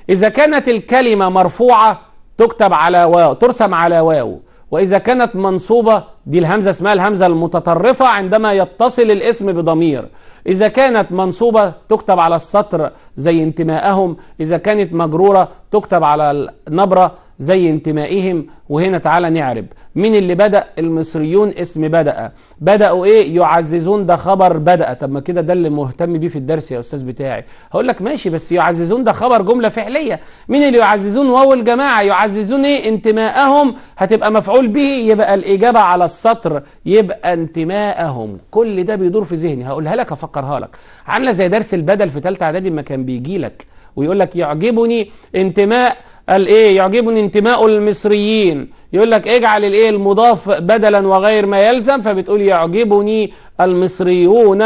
إذا كانت الكلمة مرفوعة تكتب على واو ترسم على واو وإذا كانت منصوبة دي الهمزة اسمها الهمزة المتطرفة عندما يتصل الاسم بضمير إذا كانت منصوبة تكتب على السطر زي انتماءهم إذا كانت مجرورة تكتب على النبرة زي انتمائهم وهنا تعالى نعرب مين اللي بدأ المصريون اسم بدأ بدأوا ايه يعززون ده خبر بدأ طب ما كده ده اللي مهتم بيه في الدرس يا استاذ بتاعي هقول لك ماشي بس يعززون ده خبر جملة فعلية مين اللي يعززون واو الجماعة يعززون ايه انتمائهم هتبقى مفعول به يبقى الإجابة على السطر يبقى انتمائهم كل ده بيدور في ذهني هقولها لك افكرها لك عاملة زي درس البدل في ثالثة اعدادي ما كان بيجي لك ويقول لك يعجبني انتماء قال ايه يعجبني انتماء المصريين يقول لك اجعل الايه المضاف بدلا وغير ما يلزم فبتقول يعجبني المصريون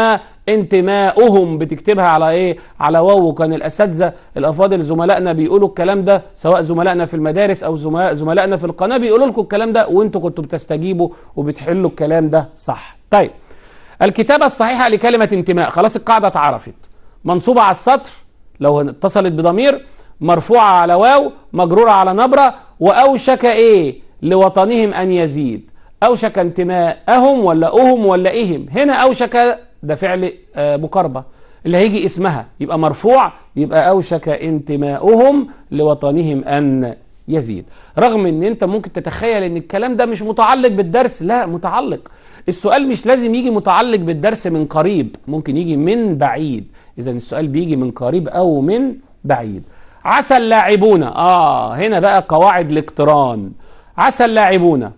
انتماؤهم بتكتبها على ايه على واو كان الاساتذه الافاضل زملائنا بيقولوا الكلام ده سواء زملائنا في المدارس او زملائنا في القناه بيقولوا لكم الكلام ده وانتوا كنتوا بتستجيبوا وبتحلوا الكلام ده صح طيب الكتابه الصحيحه لكلمه انتماء خلاص القاعده اتعرفت منصوبه على السطر لو اتصلت بضمير مرفوعة على واو مجرورة على نبرة وأوشك إيه لوطنهم أن يزيد أوشك انتماءهم ولا أهم ولا إهم هنا أوشك ده فعل آه، مقاربة اللي هيجي اسمها يبقى مرفوع يبقى أوشك انتماءهم لوطنهم أن يزيد رغم ان انت ممكن تتخيل ان الكلام ده مش متعلق بالدرس لا متعلق السؤال مش لازم يجي متعلق بالدرس من قريب ممكن يجي من بعيد اذا السؤال بيجي من قريب او من بعيد عسى اللاعبون اه هنا بقى قواعد الاقتران عسى اللاعبون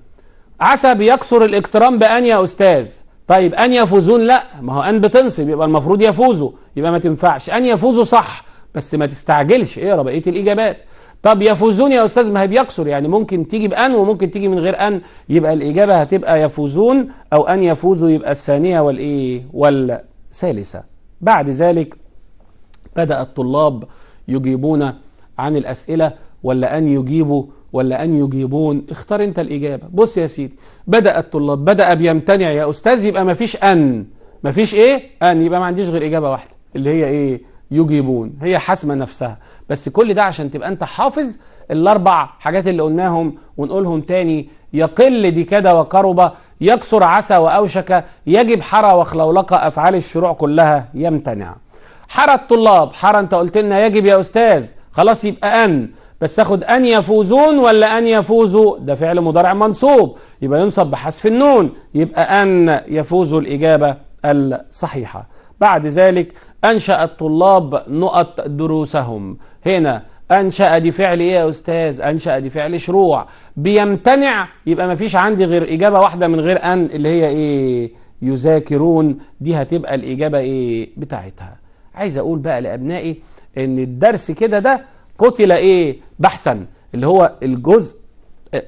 عسى بيكسر الاقتران بان يا استاذ طيب ان يفوزون لا ما هو ان بتنصب يبقى المفروض يفوزوا يبقى ما تنفعش ان يفوزوا صح بس ما تستعجلش اقرا إيه بقيه الاجابات طب يفوزون يا استاذ ما هي بيكسر يعني ممكن تيجي بان وممكن تيجي من غير ان يبقى الاجابه هتبقى يفوزون او ان يفوزوا يبقى الثانيه والايه والثالثه بعد ذلك بدا الطلاب يجيبون عن الأسئلة ولا أن يجيبوا ولا أن يجيبون اختار أنت الإجابة بص يا سيدي بدأ الطلاب بدأ بيمتنع يا أستاذ يبقى ما فيش أن ما فيش إيه أن يبقى ما عنديش غير إجابة واحدة اللي هي إيه يجيبون هي حاسمة نفسها بس كل ده عشان تبقى أنت حافظ الأربع حاجات اللي قلناهم ونقولهم تاني يقل دي كده وقربة يكسر عسى وأوشك يجب حرى وخلولقة أفعال الشروع كلها يمتنع حرى الطلاب حرى انت قلت لنا يجب يا استاذ خلاص يبقى ان بس اخد ان يفوزون ولا ان يفوزوا ده فعل مضارع منصوب يبقى ينصب بحذف النون يبقى ان يفوزوا الاجابه الصحيحه بعد ذلك انشا الطلاب نقط دروسهم هنا انشا دي فعل ايه يا استاذ انشا دي فعل شروع بيمتنع يبقى ما فيش عندي غير اجابه واحده من غير ان اللي هي ايه يذاكرون دي هتبقى الاجابه ايه بتاعتها عايز اقول بقى لابنائي ان الدرس كده ده قتل ايه بحثا اللي هو الجزء آه،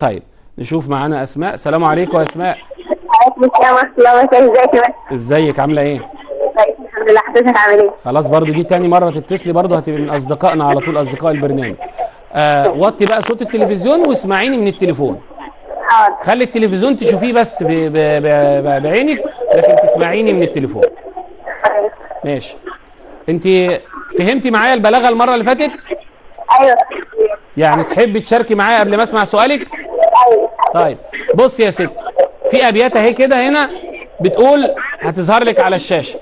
طيب نشوف معانا اسماء السلام عليكم يا اسماء السلام ورحمه الله وبركاته ازيك يا ازيك عامله ايه طيب، الحمد لله حضرتك ايه خلاص برضو دي تاني مره تتصلي برضو هتبقي من اصدقائنا على طول اصدقاء البرنامج آه وطي بقى صوت التلفزيون واسمعيني من التليفون حاضر خلي التلفزيون تشوفيه بس بعينك لكن تسمعيني من التليفون ماشي انت فهمتي معايا البلاغه المره اللي فاتت ايوه يعني تحبي تشاركي معايا قبل ما اسمع سؤالك ايوه طيب بص يا ستي في ابيات اهي كده هنا بتقول هتظهر لك على الشاشه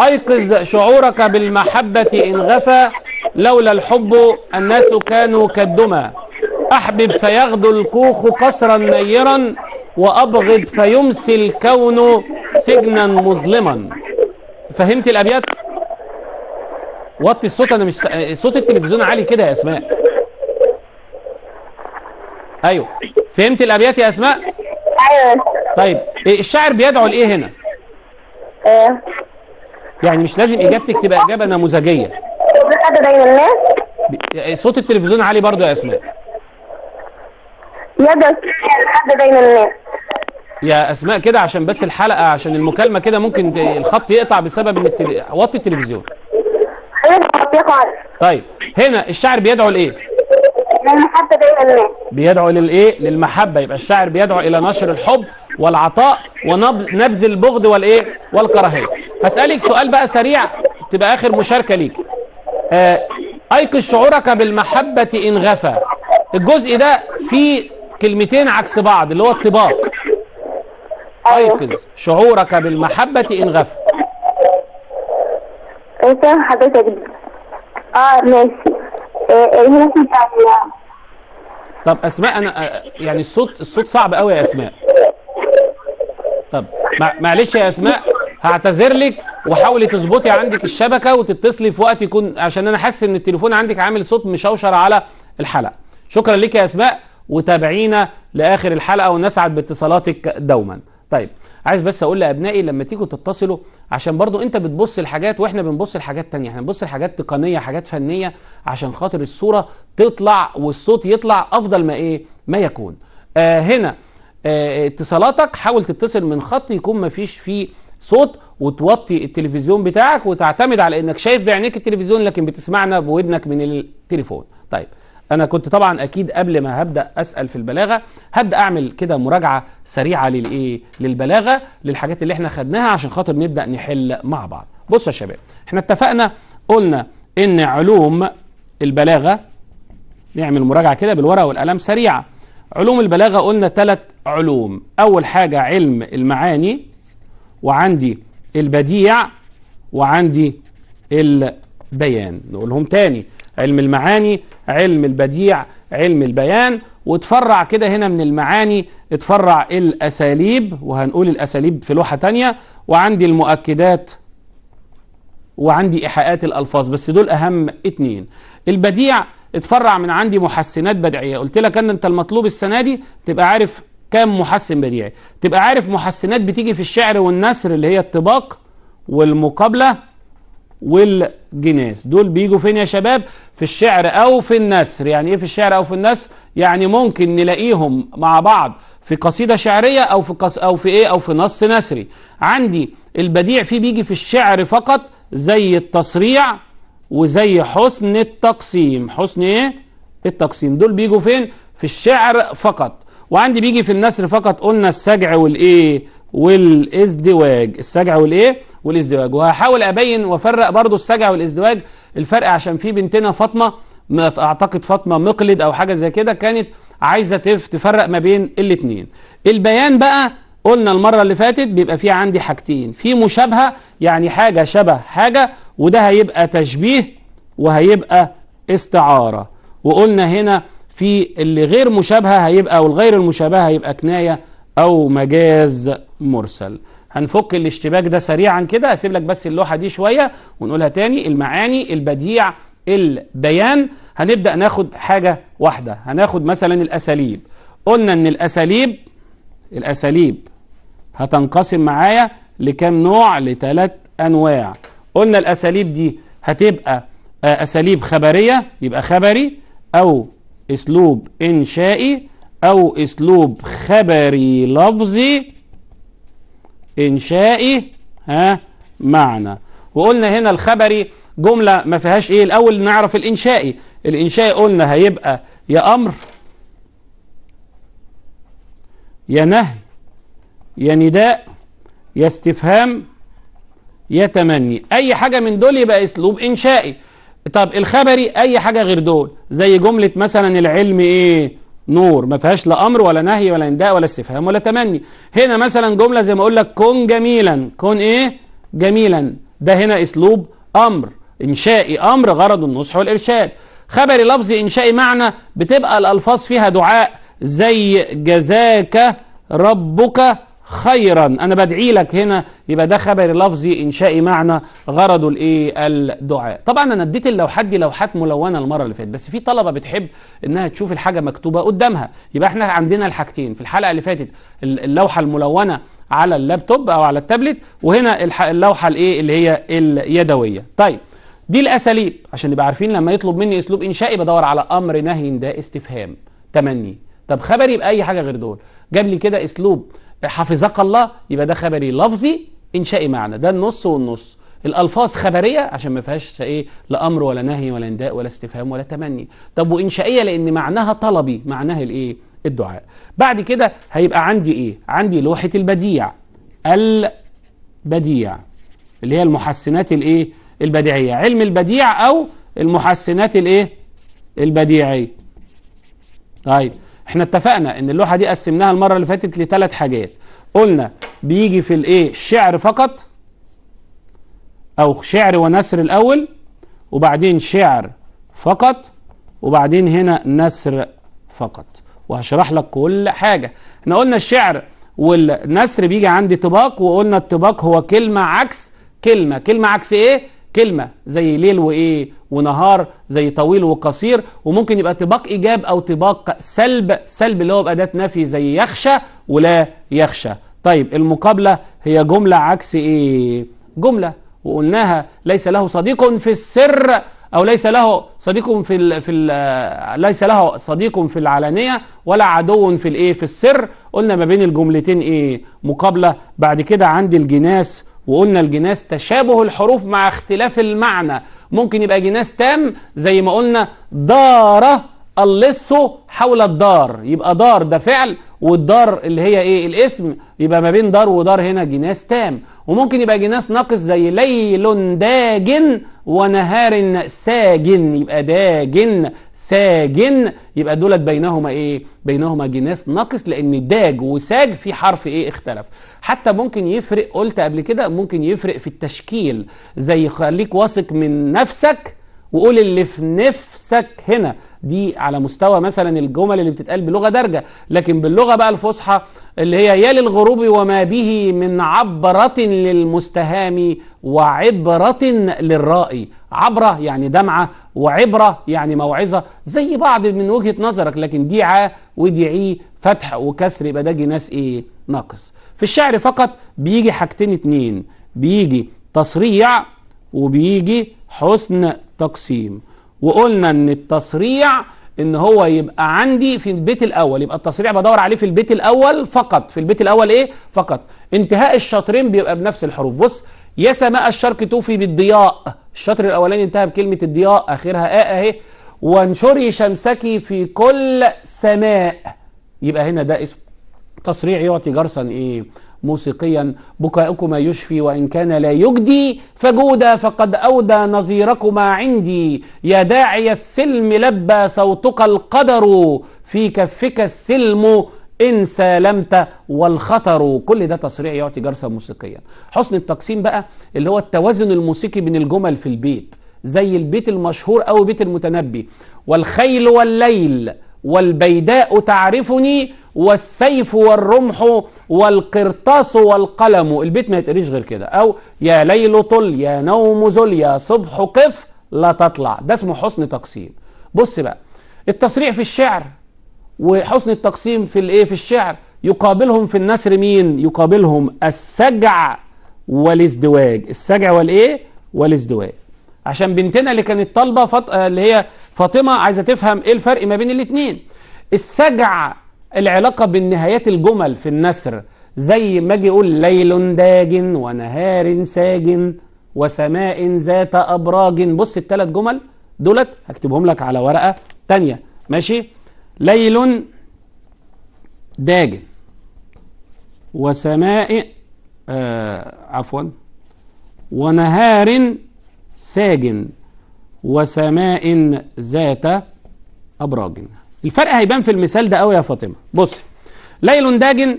ايقظ شعورك بالمحبه ان غفى لولا الحب الناس كانوا كالدمى احبب فيغدو الكوخ قصرا نيرا وابغض فيمسي الكون سجنا مظلما فهمت الابيات وطي الصوت انا مش صوت التلفزيون عالي كده يا اسماء ايوه فهمت الابيات يا اسماء ايوه طيب إيه، الشاعر بيدعو لايه هنا ايه يعني مش لازم اجابتك تبقى اجابه نموذجيه إيه، صوت التلفزيون عالي برضو يا اسماء يدعو لحد بين الناس يا اسماء كده عشان بس الحلقه عشان المكالمه كده ممكن الخط يقطع بسبب ان التل... وطي التلفزيون طيب هنا الشاعر بيدعو لايه للمحبه دائما بيدعو للايه للمحبه يبقى الشاعر بيدعو الى نشر الحب والعطاء ونبذ البغض والايه والكراهيه هسالك سؤال بقى سريع تبقى اخر مشاركه ليك آه ايقظ شعورك بالمحبه ان غفى الجزء ده فيه كلمتين عكس بعض اللي هو الطباق أيوه. أيقظ شعورك بالمحبة إن غفل فاهم حضرتك اه ماشي آه، آه، هنا طب اسماء انا آه، يعني الصوت الصوت صعب قوي يا اسماء طب معلش يا اسماء هعتذر لك وحاولي تظبطي عندك الشبكه وتتصلي في وقت يكون عشان انا حاسس ان التليفون عندك عامل صوت مشوشر على الحلقه شكرا لك يا اسماء وتابعينا لاخر الحلقه ونسعد باتصالاتك دوما طيب عايز بس اقول لابنائي لما تيجوا تتصلوا عشان برضو انت بتبص لحاجات واحنا بنبص لحاجات تانية احنا بنبص لحاجات تقنيه حاجات فنيه عشان خاطر الصوره تطلع والصوت يطلع افضل ما ايه ما يكون آه هنا آه اتصالاتك حاول تتصل من خط يكون ما فيش فيه صوت وتوطي التلفزيون بتاعك وتعتمد على انك شايف بعينيك التلفزيون لكن بتسمعنا بودنك من التليفون طيب انا كنت طبعا اكيد قبل ما هبدا اسال في البلاغه هبدا اعمل كده مراجعه سريعه للايه للبلاغه للحاجات اللي احنا خدناها عشان خاطر نبدا نحل مع بعض بصوا يا شباب احنا اتفقنا قلنا ان علوم البلاغه نعمل مراجعه كده بالورقه والقلم سريعه علوم البلاغه قلنا ثلاث علوم اول حاجه علم المعاني وعندي البديع وعندي البيان نقولهم تاني علم المعاني علم البديع علم البيان وتفرع كده هنا من المعاني اتفرع الأساليب وهنقول الأساليب في لوحة تانية وعندي المؤكدات وعندي إيحاءات الألفاظ بس دول أهم اتنين البديع اتفرع من عندي محسنات بدعيه قلت لك أن أنت المطلوب السنة دي تبقى عارف كام محسن بديعي تبقى عارف محسنات بتيجي في الشعر والنثر اللي هي الطباق والمقابلة والجناس دول بيجوا فين يا شباب في الشعر أو في النسر يعني إيه في الشعر أو في النسر يعني ممكن نلاقيهم مع بعض في قصيدة شعرية أو في قص أو في إيه أو في نص نسري عندي البديع فيه بيجي في الشعر فقط زي التصريع وزي حسن التقسيم حسن إيه التقسيم دول بيجوا فين في الشعر فقط وعندي بيجي في النسر فقط قلنا السجع والإيه والازدواج السجع والايه والازدواج وهحاول ابين وافرق برضو السجع والازدواج الفرق عشان في بنتنا فاطمه اعتقد فاطمه مقلد او حاجه زي كده كانت عايزه تفرق ما بين الاثنين البيان بقى قلنا المره اللي فاتت بيبقى في عندي حاجتين في مشابهه يعني حاجه شبه حاجه وده هيبقى تشبيه وهيبقى استعاره وقلنا هنا في اللي غير مشابهه هيبقى والغير المشابهه هيبقى كنايه او مجاز مرسل هنفك الاشتباك ده سريعا كده هسيب لك بس اللوحة دي شوية ونقولها تاني المعاني البديع البيان هنبدأ ناخد حاجة واحدة هناخد مثلا الأساليب قلنا إن الأساليب الأساليب هتنقسم معايا لكام نوع لثلاث أنواع قلنا الأساليب دي هتبقى آه، أساليب خبرية يبقى خبري أو أسلوب إنشائي أو أسلوب خبري لفظي إنشائي ها معنى وقلنا هنا الخبري جملة ما فيهاش إيه الأول نعرف الإنشائي الإنشائي قلنا هيبقى يا أمر يا نهي يا نداء يا استفهام يا تمني أي حاجة من دول يبقى أسلوب إنشائي طب الخبري أي حاجة غير دول زي جملة مثلا العلم إيه نور ما فيهاش لا امر ولا نهي ولا نداء ولا استفهام ولا تمني هنا مثلا جمله زي ما اقول لك كن جميلا كن ايه جميلا ده هنا اسلوب امر انشائي امر غرضه النصح والارشاد خبري لفظي انشائي معنى بتبقى الالفاظ فيها دعاء زي جزاك ربك خيرا أنا بدعي لك هنا يبقى ده خبر لفظي إنشائي معنى غرضه الإيه الدعاء طبعا أنا اديت اللوحات دي لوحات ملونة المرة اللي فاتت بس في طلبة بتحب إنها تشوف الحاجة مكتوبة قدامها يبقى إحنا عندنا الحاجتين في الحلقة اللي فاتت اللوحة الملونة على اللابتوب أو على التابلت وهنا اللوحة الإيه اللي هي اليدوية طيب دي الأساليب عشان نبقى عارفين لما يطلب مني أسلوب إنشائي بدور على أمر نهي ده استفهام تمني طب خبري يبقى أي حاجة غير دول جاب لي كده أسلوب حفظك الله يبقى ده خبري لفظي انشائي معنى ده النص والنص الالفاظ خبريه عشان ما فيهاش ايه لا امر ولا نهي ولا نداء ولا استفهام ولا تمني طب وانشائيه لان معناها طلبي معناها الايه الدعاء بعد كده هيبقى عندي ايه عندي لوحه البديع البديع اللي هي المحسنات الايه البديعيه علم البديع او المحسنات الايه البديعيه طيب احنا اتفقنا ان اللوحه دي قسمناها المره اللي فاتت لثلاث حاجات قلنا بيجي في الايه الشعر فقط او شعر ونسر الاول وبعدين شعر فقط وبعدين هنا نسر فقط وهشرح لك كل حاجه احنا قلنا الشعر والنسر بيجي عندي طباق وقلنا الطباق هو كلمه عكس كلمه كلمه عكس ايه كلمة زي ليل وإيه ونهار زي طويل وقصير وممكن يبقى طباق إيجاب أو طباق سلب سلب اللي هو بأداة نفي زي يخشى ولا يخشى طيب المقابلة هي جملة عكس إيه جملة وقلناها ليس له صديق في السر أو ليس له صديق في ال في ال ليس له صديق في العلانية ولا عدو في الإيه في السر قلنا ما بين الجملتين إيه مقابلة بعد كده عندي الجناس وقلنا الجناس تشابه الحروف مع اختلاف المعنى ممكن يبقى جناس تام زي ما قلنا دار اللص حول الدار يبقى دار ده فعل والدار اللي هي ايه الاسم يبقى ما بين دار ودار هنا جناس تام وممكن يبقى جناس ناقص زي ليل داجن ونهار ساجن يبقى داجن ساجن يبقى دولت بينهما ايه بينهما جناس ناقص لان داج وساج في حرف ايه اختلف حتى ممكن يفرق قلت قبل كده ممكن يفرق في التشكيل زي خليك واثق من نفسك وقول اللي في نفسك هنا دي على مستوى مثلا الجمل اللي بتتقال بلغه درجه لكن باللغه بقى الفصحى اللي هي يا للغروب وما به من عبره للمستهام وعبره للرائي عبره يعني دمعه وعبره يعني موعظه زي بعض من وجهه نظرك لكن دي ع ودي عي فتح وكسر يبقى ده جناس ايه ناقص في الشعر فقط بيجي حاجتين اتنين بيجي تصريع وبيجي حسن تقسيم وقلنا ان التصريع ان هو يبقى عندي في البيت الاول يبقى التصريع بدور عليه في البيت الاول فقط في البيت الاول ايه فقط انتهاء الشطرين بيبقى بنفس الحروف بص يا سماء الشرق توفي بالضياء الشطر الاولاني انتهى بكلمه الضياء اخرها اء اهي وانشري شمسك في كل سماء يبقى هنا ده اسم تصريع يعطي جرسا ايه موسيقيا بكاؤكما يشفي وإن كان لا يجدي فجودا فقد أودى نظيركما عندي يا داعي السلم لبى صوتك القدر في كفك السلم إن سالمت والخطر كل ده تصريع يعطي جرسة موسيقية حسن التقسيم بقى اللي هو التوازن الموسيقي بين الجمل في البيت زي البيت المشهور أو بيت المتنبي والخيل والليل والبيداء تعرفني والسيف والرمح والقرطاس والقلم البيت ما يتقريش غير كده أو يا ليل طل يا نوم زل يا صبح قف لا تطلع ده اسمه حسن تقسيم بص بقى التصريح في الشعر وحسن التقسيم في الايه في الشعر يقابلهم في النسر مين يقابلهم السجع والازدواج السجع والايه والازدواج عشان بنتنا اللي كانت طالبه فط... آه، اللي هي فاطمه عايزه تفهم ايه الفرق ما بين الاثنين السجع العلاقه بين نهايات الجمل في النسر زي ما اجي اقول ليل داج ونهار ساج وسماء ذات ابراج بص الثلاث جمل دولت هكتبهم لك على ورقه تانية ماشي ليل داج وسماء آه عفوا ونهار ساجن وسماء ذات أبراج الفرق هيبان في المثال ده قوي يا فاطمة بص ليل داجن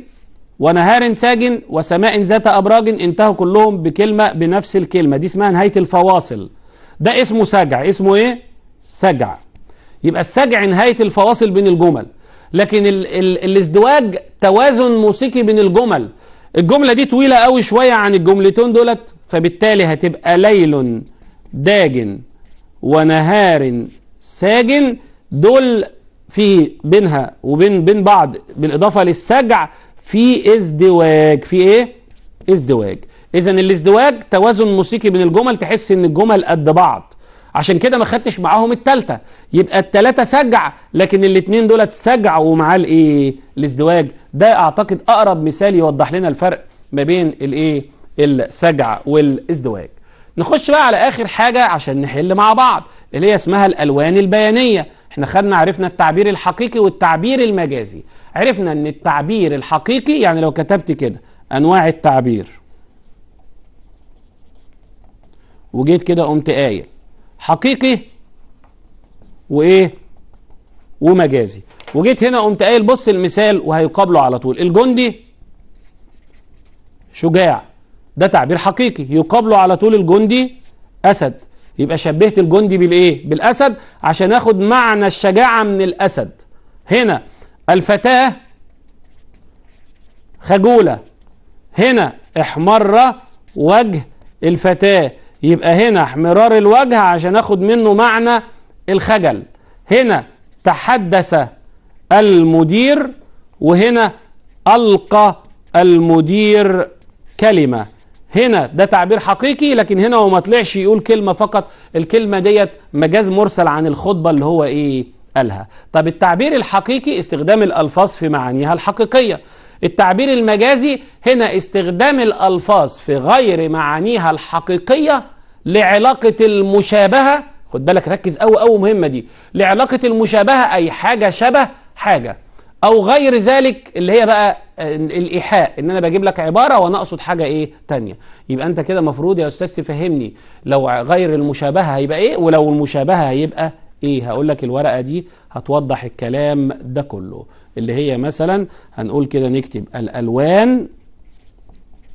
ونهار ساجن وسماء ذات أبراج انتهوا كلهم بكلمة بنفس الكلمة دي اسمها نهاية الفواصل ده اسمه سجع اسمه ايه سجع يبقى السجع نهاية الفواصل بين الجمل لكن ال ال الازدواج توازن موسيقي بين الجمل الجملة دي طويلة قوي شوية عن الجملتين دولت فبالتالي هتبقى ليل داجن ونهار ساجن دول في بينها وبين بين بعض بالاضافه للسجع في ازدواج في ايه ازدواج اذا الازدواج توازن موسيقي بين الجمل تحس ان الجمل قد بعض عشان كده ما خدتش معاهم الثالثه يبقى الثلاثه سجع لكن الاثنين دولت سجع ومعاه الايه الازدواج ده اعتقد اقرب مثال يوضح لنا الفرق ما بين الايه السجع والازدواج نخش بقى على آخر حاجة عشان نحل مع بعض اللي هي اسمها الألوان البيانية احنا خدنا عرفنا التعبير الحقيقي والتعبير المجازي عرفنا ان التعبير الحقيقي يعني لو كتبت كده أنواع التعبير وجيت كده قمت قايل حقيقي وإيه ومجازي وجيت هنا قمت قايل بص المثال وهيقابله على طول الجندي شجاع ده تعبير حقيقي يقابله على طول الجندي أسد يبقى شبهت الجندي بالإيه؟ بالأسد عشان آخد معنى الشجاعة من الأسد هنا الفتاة خجولة هنا احمر وجه الفتاة يبقى هنا احمرار الوجه عشان آخد منه معنى الخجل هنا تحدث المدير وهنا ألقى المدير كلمة هنا ده تعبير حقيقي لكن هنا هو ما طلعش يقول كلمه فقط الكلمه ديت مجاز مرسل عن الخطبه اللي هو ايه قالها طب التعبير الحقيقي استخدام الالفاظ في معانيها الحقيقيه التعبير المجازي هنا استخدام الالفاظ في غير معانيها الحقيقيه لعلاقه المشابهه خد بالك ركز قوي قوي مهمه دي لعلاقه المشابهه اي حاجه شبه حاجه أو غير ذلك اللي هي بقى آه، الإيحاء إن أنا بجيب لك عبارة وأنا أقصد حاجة إيه تانية يبقى أنت كده مفروض يا أستاذ تفهمني لو غير المشابهة هيبقى إيه ولو المشابهة هيبقى إيه هقول لك الورقة دي هتوضح الكلام ده كله اللي هي مثلا هنقول كده نكتب الألوان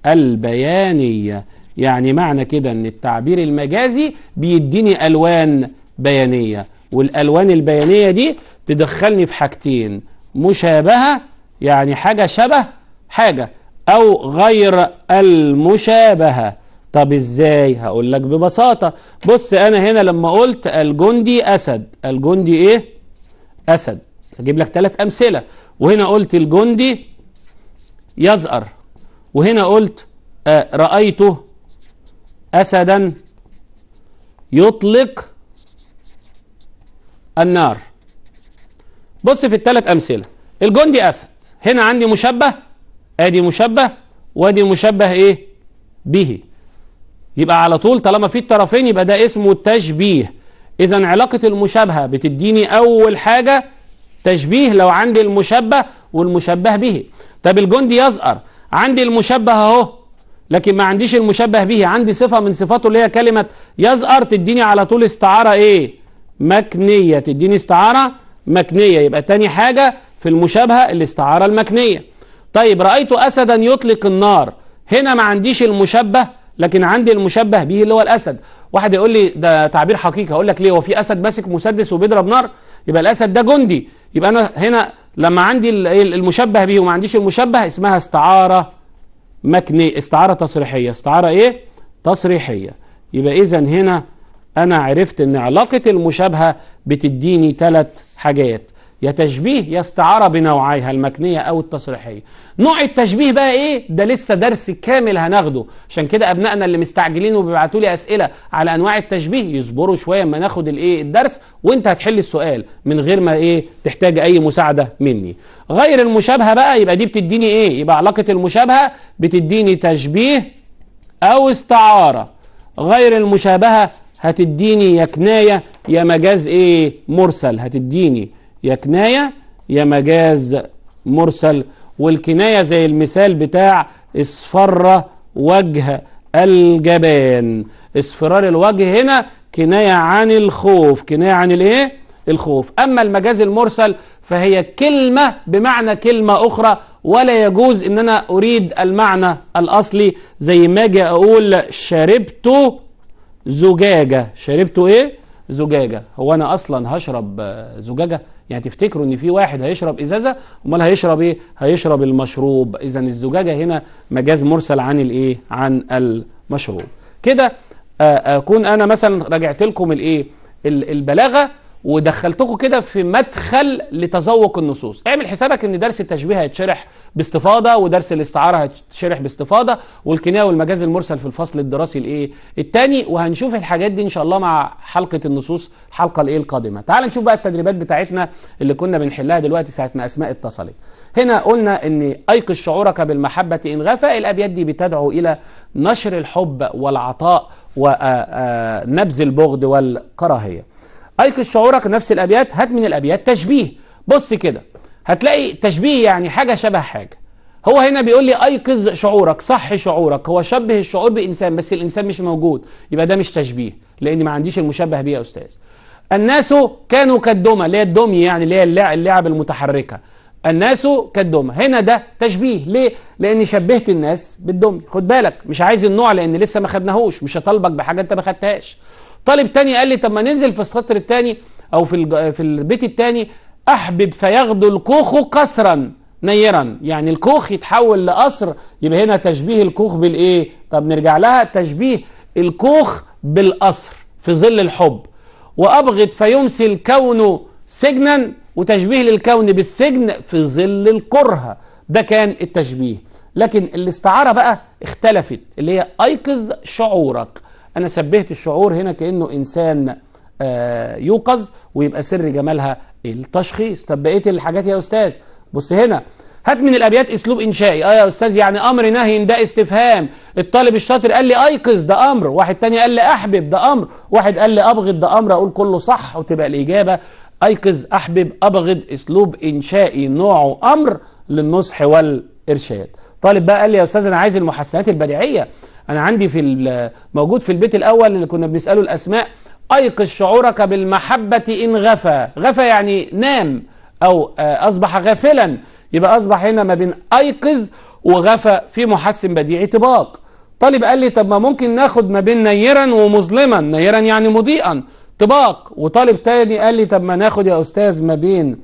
البيانية يعني معنى كده ان التعبير المجازي بيديني الوان بيانيه والالوان البيانيه دي تدخلني في حاجتين مشابهة يعني حاجة شبه حاجة أو غير المشابهة طب إزاي هقول لك ببساطة بص أنا هنا لما قلت الجندي أسد الجندي إيه أسد أجيب لك ثلاث أمثلة وهنا قلت الجندي يزأر وهنا قلت آه، رأيته أسدا يطلق النار بص في الثلاث أمثلة الجندي أسد هنا عندي مشبه أدي مشبه وأدي مشبه إيه به يبقى على طول طالما في الطرفين يبقى ده اسمه تشبيه إذا علاقة المشابهة بتديني أول حاجة تشبيه لو عندي المشبه والمشبه به طب الجندي يزأر عندي المشبه أهو لكن ما عنديش المشبه به عندي صفة من صفاته اللي هي كلمة يزأر تديني على طول استعارة إيه مكنية تديني استعارة مكنية يبقى تاني حاجة في المشابهة الاستعارة المكنية طيب رأيت أسدا يطلق النار هنا ما عنديش المشبه لكن عندي المشبه به اللي هو الأسد واحد يقول لي ده تعبير حقيقي أقول لك ليه هو في أسد ماسك مسدس وبيضرب نار يبقى الأسد ده جندي يبقى أنا هنا لما عندي المشبه به وما عنديش المشبه اسمها استعارة مكنية استعارة تصريحية استعارة إيه تصريحية يبقى إذا هنا أنا عرفت أن علاقة المشابهة بتديني ثلاث حاجات يا تشبيه يا استعارة بنوعيها المكنية أو التصريحية نوع التشبيه بقى إيه ده لسه درس كامل هناخده عشان كده أبنائنا اللي مستعجلين وبيبعتوا لي أسئلة على أنواع التشبيه يصبروا شوية ما ناخد الإيه الدرس وأنت هتحل السؤال من غير ما إيه تحتاج أي مساعدة مني غير المشابهة بقى يبقى دي بتديني إيه يبقى علاقة المشابهة بتديني تشبيه أو استعارة غير المشابهة هتديني يا كناية يا مجاز إيه مرسل هتديني يا كناية يا مجاز مرسل والكناية زي المثال بتاع اصفر وجه الجبان اصفرار الوجه هنا كناية عن الخوف كناية عن الايه الخوف أما المجاز المرسل فهي كلمة بمعنى كلمة أخرى ولا يجوز أن أنا أريد المعنى الأصلي زي ما أجي أقول شربت زجاجة شربته إيه؟ زجاجة هو أنا أصلا هشرب آه، زجاجة يعني تفتكروا إن في واحد هيشرب إزازة أمال هيشرب إيه؟ هيشرب المشروب إذا الزجاجة هنا مجاز مرسل عن الإيه؟ عن المشروب كده آه، أكون أنا مثلا رجعت لكم الإيه؟ البلاغة ودخلتكم كده في مدخل لتذوق النصوص اعمل حسابك ان درس التشبيه هيتشرح باستفاضه ودرس الاستعاره هيتشرح باستفاضه والكنايه والمجاز المرسل في الفصل الدراسي الايه الثاني وهنشوف الحاجات دي ان شاء الله مع حلقه النصوص الحلقه الايه القادمه تعال نشوف بقى التدريبات بتاعتنا اللي كنا بنحلها دلوقتي ساعه ما اسماء اتصلت هنا قلنا ان ايقظ شعورك بالمحبه ان غفا الابيات دي بتدعو الى نشر الحب والعطاء ونبذ البغض والكراهيه أيقظ شعورك نفس الأبيات هات من الأبيات تشبيه بص كده هتلاقي تشبيه يعني حاجة شبه حاجة هو هنا بيقول لي أيقظ شعورك صح شعورك هو شبه الشعور بإنسان بس الإنسان مش موجود يبقى ده مش تشبيه لأن ما عنديش المشبه بيه يا أستاذ الناس كانوا كالدمى اللي هي الدمي يعني اللي هي اللعب المتحركة الناس كالدمى هنا ده تشبيه ليه لاني شبهت الناس بالدمي خد بالك مش عايز النوع لان لسه ما خدناهوش مش هطالبك بحاجه انت ما خدتهاش طالب تاني قال لي طب ما ننزل في السطر التاني او في في البيت التاني احبب فيغدو الكوخ قصرا نيرا يعني الكوخ يتحول لقصر يبقى هنا تشبيه الكوخ بالايه طب نرجع لها تشبيه الكوخ بالقصر في ظل الحب وابغض فيمسي الكون سجنا وتشبيه للكون بالسجن في ظل الكره ده كان التشبيه لكن الاستعاره بقى اختلفت اللي هي ايقظ شعورك أنا شبهت الشعور هنا كأنه إنسان آه، يوقظ ويبقى سر جمالها التشخيص طب بقيت الحاجات يا أستاذ بص هنا هات من الأبيات أسلوب إنشائي آه يا أستاذ يعني أمر نهي ده استفهام الطالب الشاطر قال لي أيقظ ده أمر واحد تاني قال لي أحبب ده أمر واحد قال لي أبغض ده أمر أقول كله صح وتبقى الإجابة أيقظ أحبب أبغض أسلوب إنشائي نوعه أمر للنصح والإرشاد طالب بقى قال لي يا أستاذ أنا عايز المحسنات البديعية أنا عندي في موجود في البيت الأول اللي كنا بنسأله الأسماء أيقظ شعورك بالمحبة إن غفى غفى يعني نام أو آه، أصبح غافلا يبقى أصبح هنا ما بين أيقظ وغفى في محسن بديع طباق طالب قال لي طب ما ممكن ناخد ما بين نيرا ومظلما نيرا يعني مضيئا طباق وطالب تاني قال لي طب ما ناخد يا أستاذ ما بين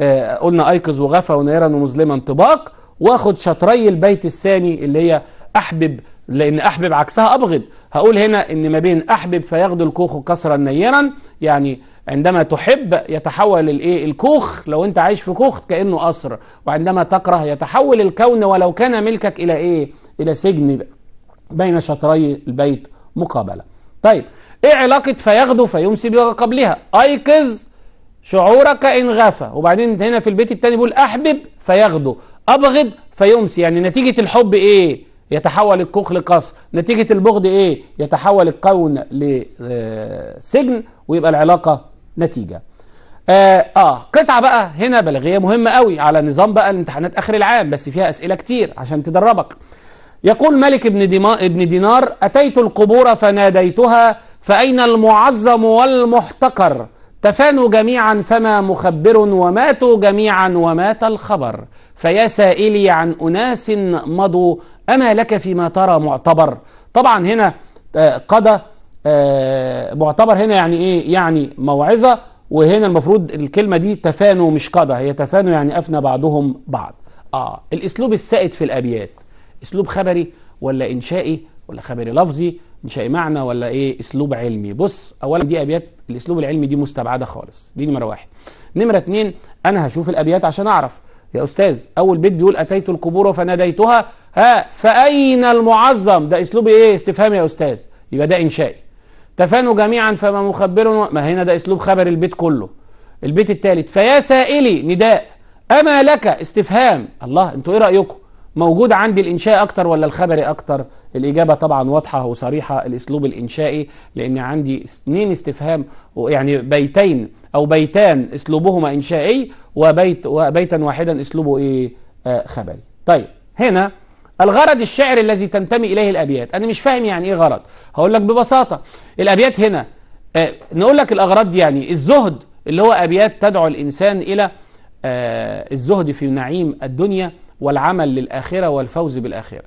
آه قلنا أيقظ وغفى ونيرا ومظلما طباق واخد شطري البيت الثاني اللي هي أحبب لأن أحبب عكسها أبغض هقول هنا إن ما بين أحبب فيغدو الكوخ كسرا نيرا يعني عندما تحب يتحول الايه الكوخ لو انت عايش في كوخ كانه قصر وعندما تكره يتحول الكون ولو كان ملكك الى ايه الى سجن بين شطري البيت مقابله طيب ايه علاقه فيغدو فيمسي قبلها ايقظ شعورك ان غفى وبعدين هنا في البيت الثاني بيقول احبب فيغدو ابغض فيمسي يعني نتيجه الحب ايه يتحول الكوخ لقصر نتيجة البغض ايه يتحول الكون لسجن آه، ويبقى العلاقة نتيجة آه, اه قطعة بقى هنا بلاغية مهمة قوي على نظام بقى الامتحانات اخر العام بس فيها اسئلة كتير عشان تدربك يقول ملك ابن, ديما ابن دينار اتيت القبور فناديتها فاين المعظم والمحتقر تفانوا جميعا فما مخبر وماتوا جميعا ومات الخبر فيا سائلي عن أناس مضوا أما لك فيما ترى معتبر طبعا هنا آه، قضى آه، معتبر هنا يعني إيه يعني موعظة وهنا المفروض الكلمة دي تفانوا مش قضى هي تفانوا يعني أفنى بعضهم بعض آه الأسلوب السائد في الأبيات أسلوب خبري ولا إنشائي ولا خبري لفظي إنشائي معنى ولا ايه اسلوب علمي بص اولا دي ابيات الاسلوب العلمي دي مستبعده خالص دي نمره واحد نمره اتنين انا هشوف الابيات عشان اعرف يا استاذ اول بيت بيقول اتيت القبور فناديتها ها فأين المعظم ده أسلوب إيه استفهام يا أستاذ يبقى ده إنشائي تفانوا جميعا فما مخبر ما هنا ده أسلوب خبر البيت كله البيت الثالث فيا سائلي نداء أما لك استفهام الله أنتوا إيه رأيكم موجود عندي الإنشاء أكتر ولا الخبري أكتر الإجابة طبعا واضحة وصريحة الأسلوب الإنشائي لأن عندي اثنين استفهام يعني بيتين أو بيتان أسلوبهما إنشائي وبيت وبيتا واحدا أسلوبه إيه آه خبري طيب هنا الغرض الشعر الذي تنتمي إليه الأبيات أنا مش فاهم يعني إيه غرض هقول لك ببساطة الأبيات هنا آه، نقول لك الأغراض يعني الزهد اللي هو أبيات تدعو الإنسان إلى آه، الزهد في نعيم الدنيا والعمل للآخرة والفوز بالآخرة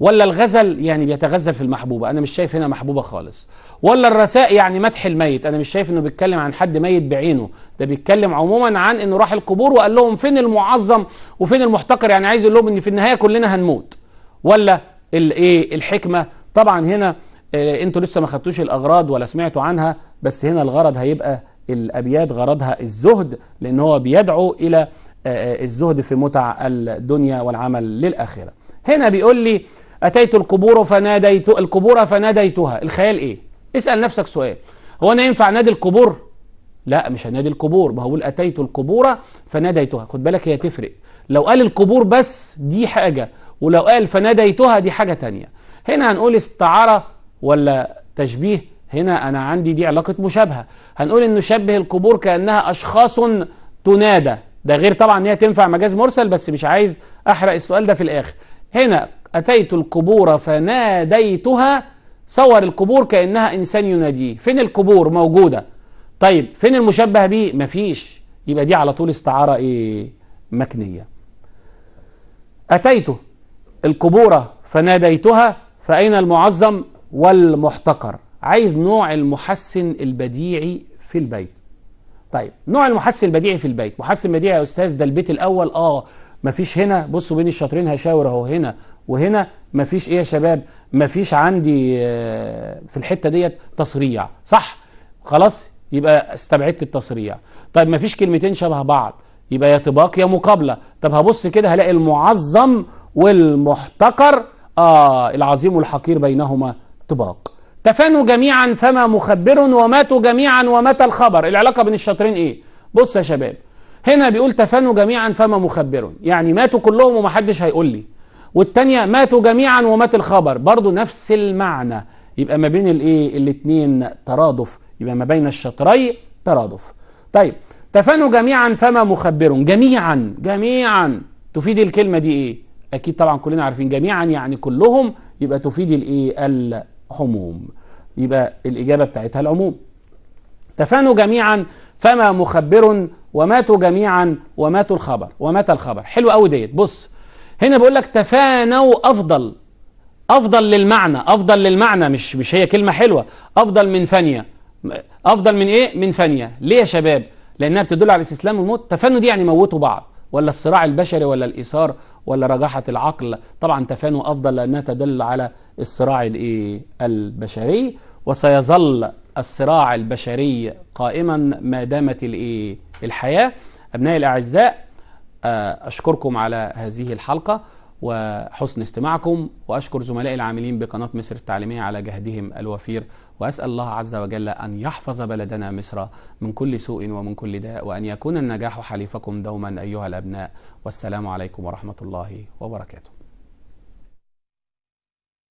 ولا الغزل يعني بيتغزل في المحبوبة أنا مش شايف هنا محبوبة خالص ولا الرساء يعني مدح الميت أنا مش شايف إنه بيتكلم عن حد ميت بعينه ده بيتكلم عموما عن إنه راح القبور وقال لهم فين المعظم وفين المحتقر يعني عايز يقول لهم إن في النهاية كلنا هنموت ولا الايه الحكمه طبعا هنا آه، انتوا لسه ما خدتوش الاغراض ولا سمعتوا عنها بس هنا الغرض هيبقى الابيات غرضها الزهد لان هو بيدعو الى آه، آه، الزهد في متع الدنيا والعمل للاخره هنا بيقول لي اتيت القبور فناديت القبور فناديتها الخيال ايه اسال نفسك سؤال هو انا ينفع نادي القبور لا مش هنادي القبور ما هو اتيت القبور فناديتها خد بالك هي تفرق لو قال القبور بس دي حاجه ولو قال فناديتها دي حاجة تانية هنا هنقول استعارة ولا تشبيه هنا أنا عندي دي علاقة مشابهة هنقول إن نشبه القبور كأنها أشخاص تنادى ده غير طبعا إن هي تنفع مجاز مرسل بس مش عايز أحرق السؤال ده في الآخر هنا أتيت القبور فناديتها صور القبور كأنها إنسان يناديه فين القبور موجودة طيب فين المشبه به مفيش يبقى دي على طول استعارة إيه مكنية أتيته القبورة فناديتها فأين المعظم والمحتقر عايز نوع المحسن البديعي في البيت طيب نوع المحسن البديعي في البيت محسن بديعي يا أستاذ ده البيت الأول آه مفيش هنا بصوا بين الشاطرين هشاور اهو هنا وهنا مفيش ايه يا شباب مفيش عندي آه، في الحته ديت تصريع صح خلاص يبقى استبعدت التصريع طيب مفيش كلمتين شبه بعض يبقى يا طباق يا مقابله طب هبص كده هلاقي المعظم والمحتقر آه العظيم والحقير بينهما طباق تفانوا جميعا فما مخبر وماتوا جميعا ومات الخبر العلاقة بين الشاطرين ايه بص يا شباب هنا بيقول تفانوا جميعا فما مخبر يعني ماتوا كلهم ومحدش هيقول لي والتانية ماتوا جميعا ومات الخبر برضو نفس المعنى يبقى ما بين الايه الاتنين ترادف يبقى ما بين الشطري ترادف طيب تفانوا جميعا فما مخبر جميعا جميعا تفيد الكلمة دي ايه اكيد طبعا كلنا عارفين جميعا يعني كلهم يبقى تفيد الايه العموم يبقى الاجابه بتاعتها العموم تفانوا جميعا فما مخبر وماتوا جميعا وماتوا الخبر ومات الخبر حلو قوي ديت بص هنا بقول لك تفانوا افضل افضل للمعنى افضل للمعنى مش مش هي كلمه حلوه افضل من فانيه افضل من ايه من فانيه ليه يا شباب لانها بتدل على الاستسلام والموت تفانوا دي يعني موتوا بعض ولا الصراع البشري ولا الايثار ولا رجاحة العقل طبعا تفانوا أفضل لأنها تدل على الصراع الإيه؟ البشري وسيظل الصراع البشري قائما ما دامت الإيه؟ الحياة أبنائي الأعزاء آه، أشكركم على هذه الحلقة وحسن استماعكم وأشكر زملائي العاملين بقناة مصر التعليمية على جهدهم الوفير وأسأل الله عز وجل أن يحفظ بلدنا مصر من كل سوء ومن كل داء وأن يكون النجاح حليفكم دوما أيها الأبناء والسلام عليكم ورحمة الله وبركاته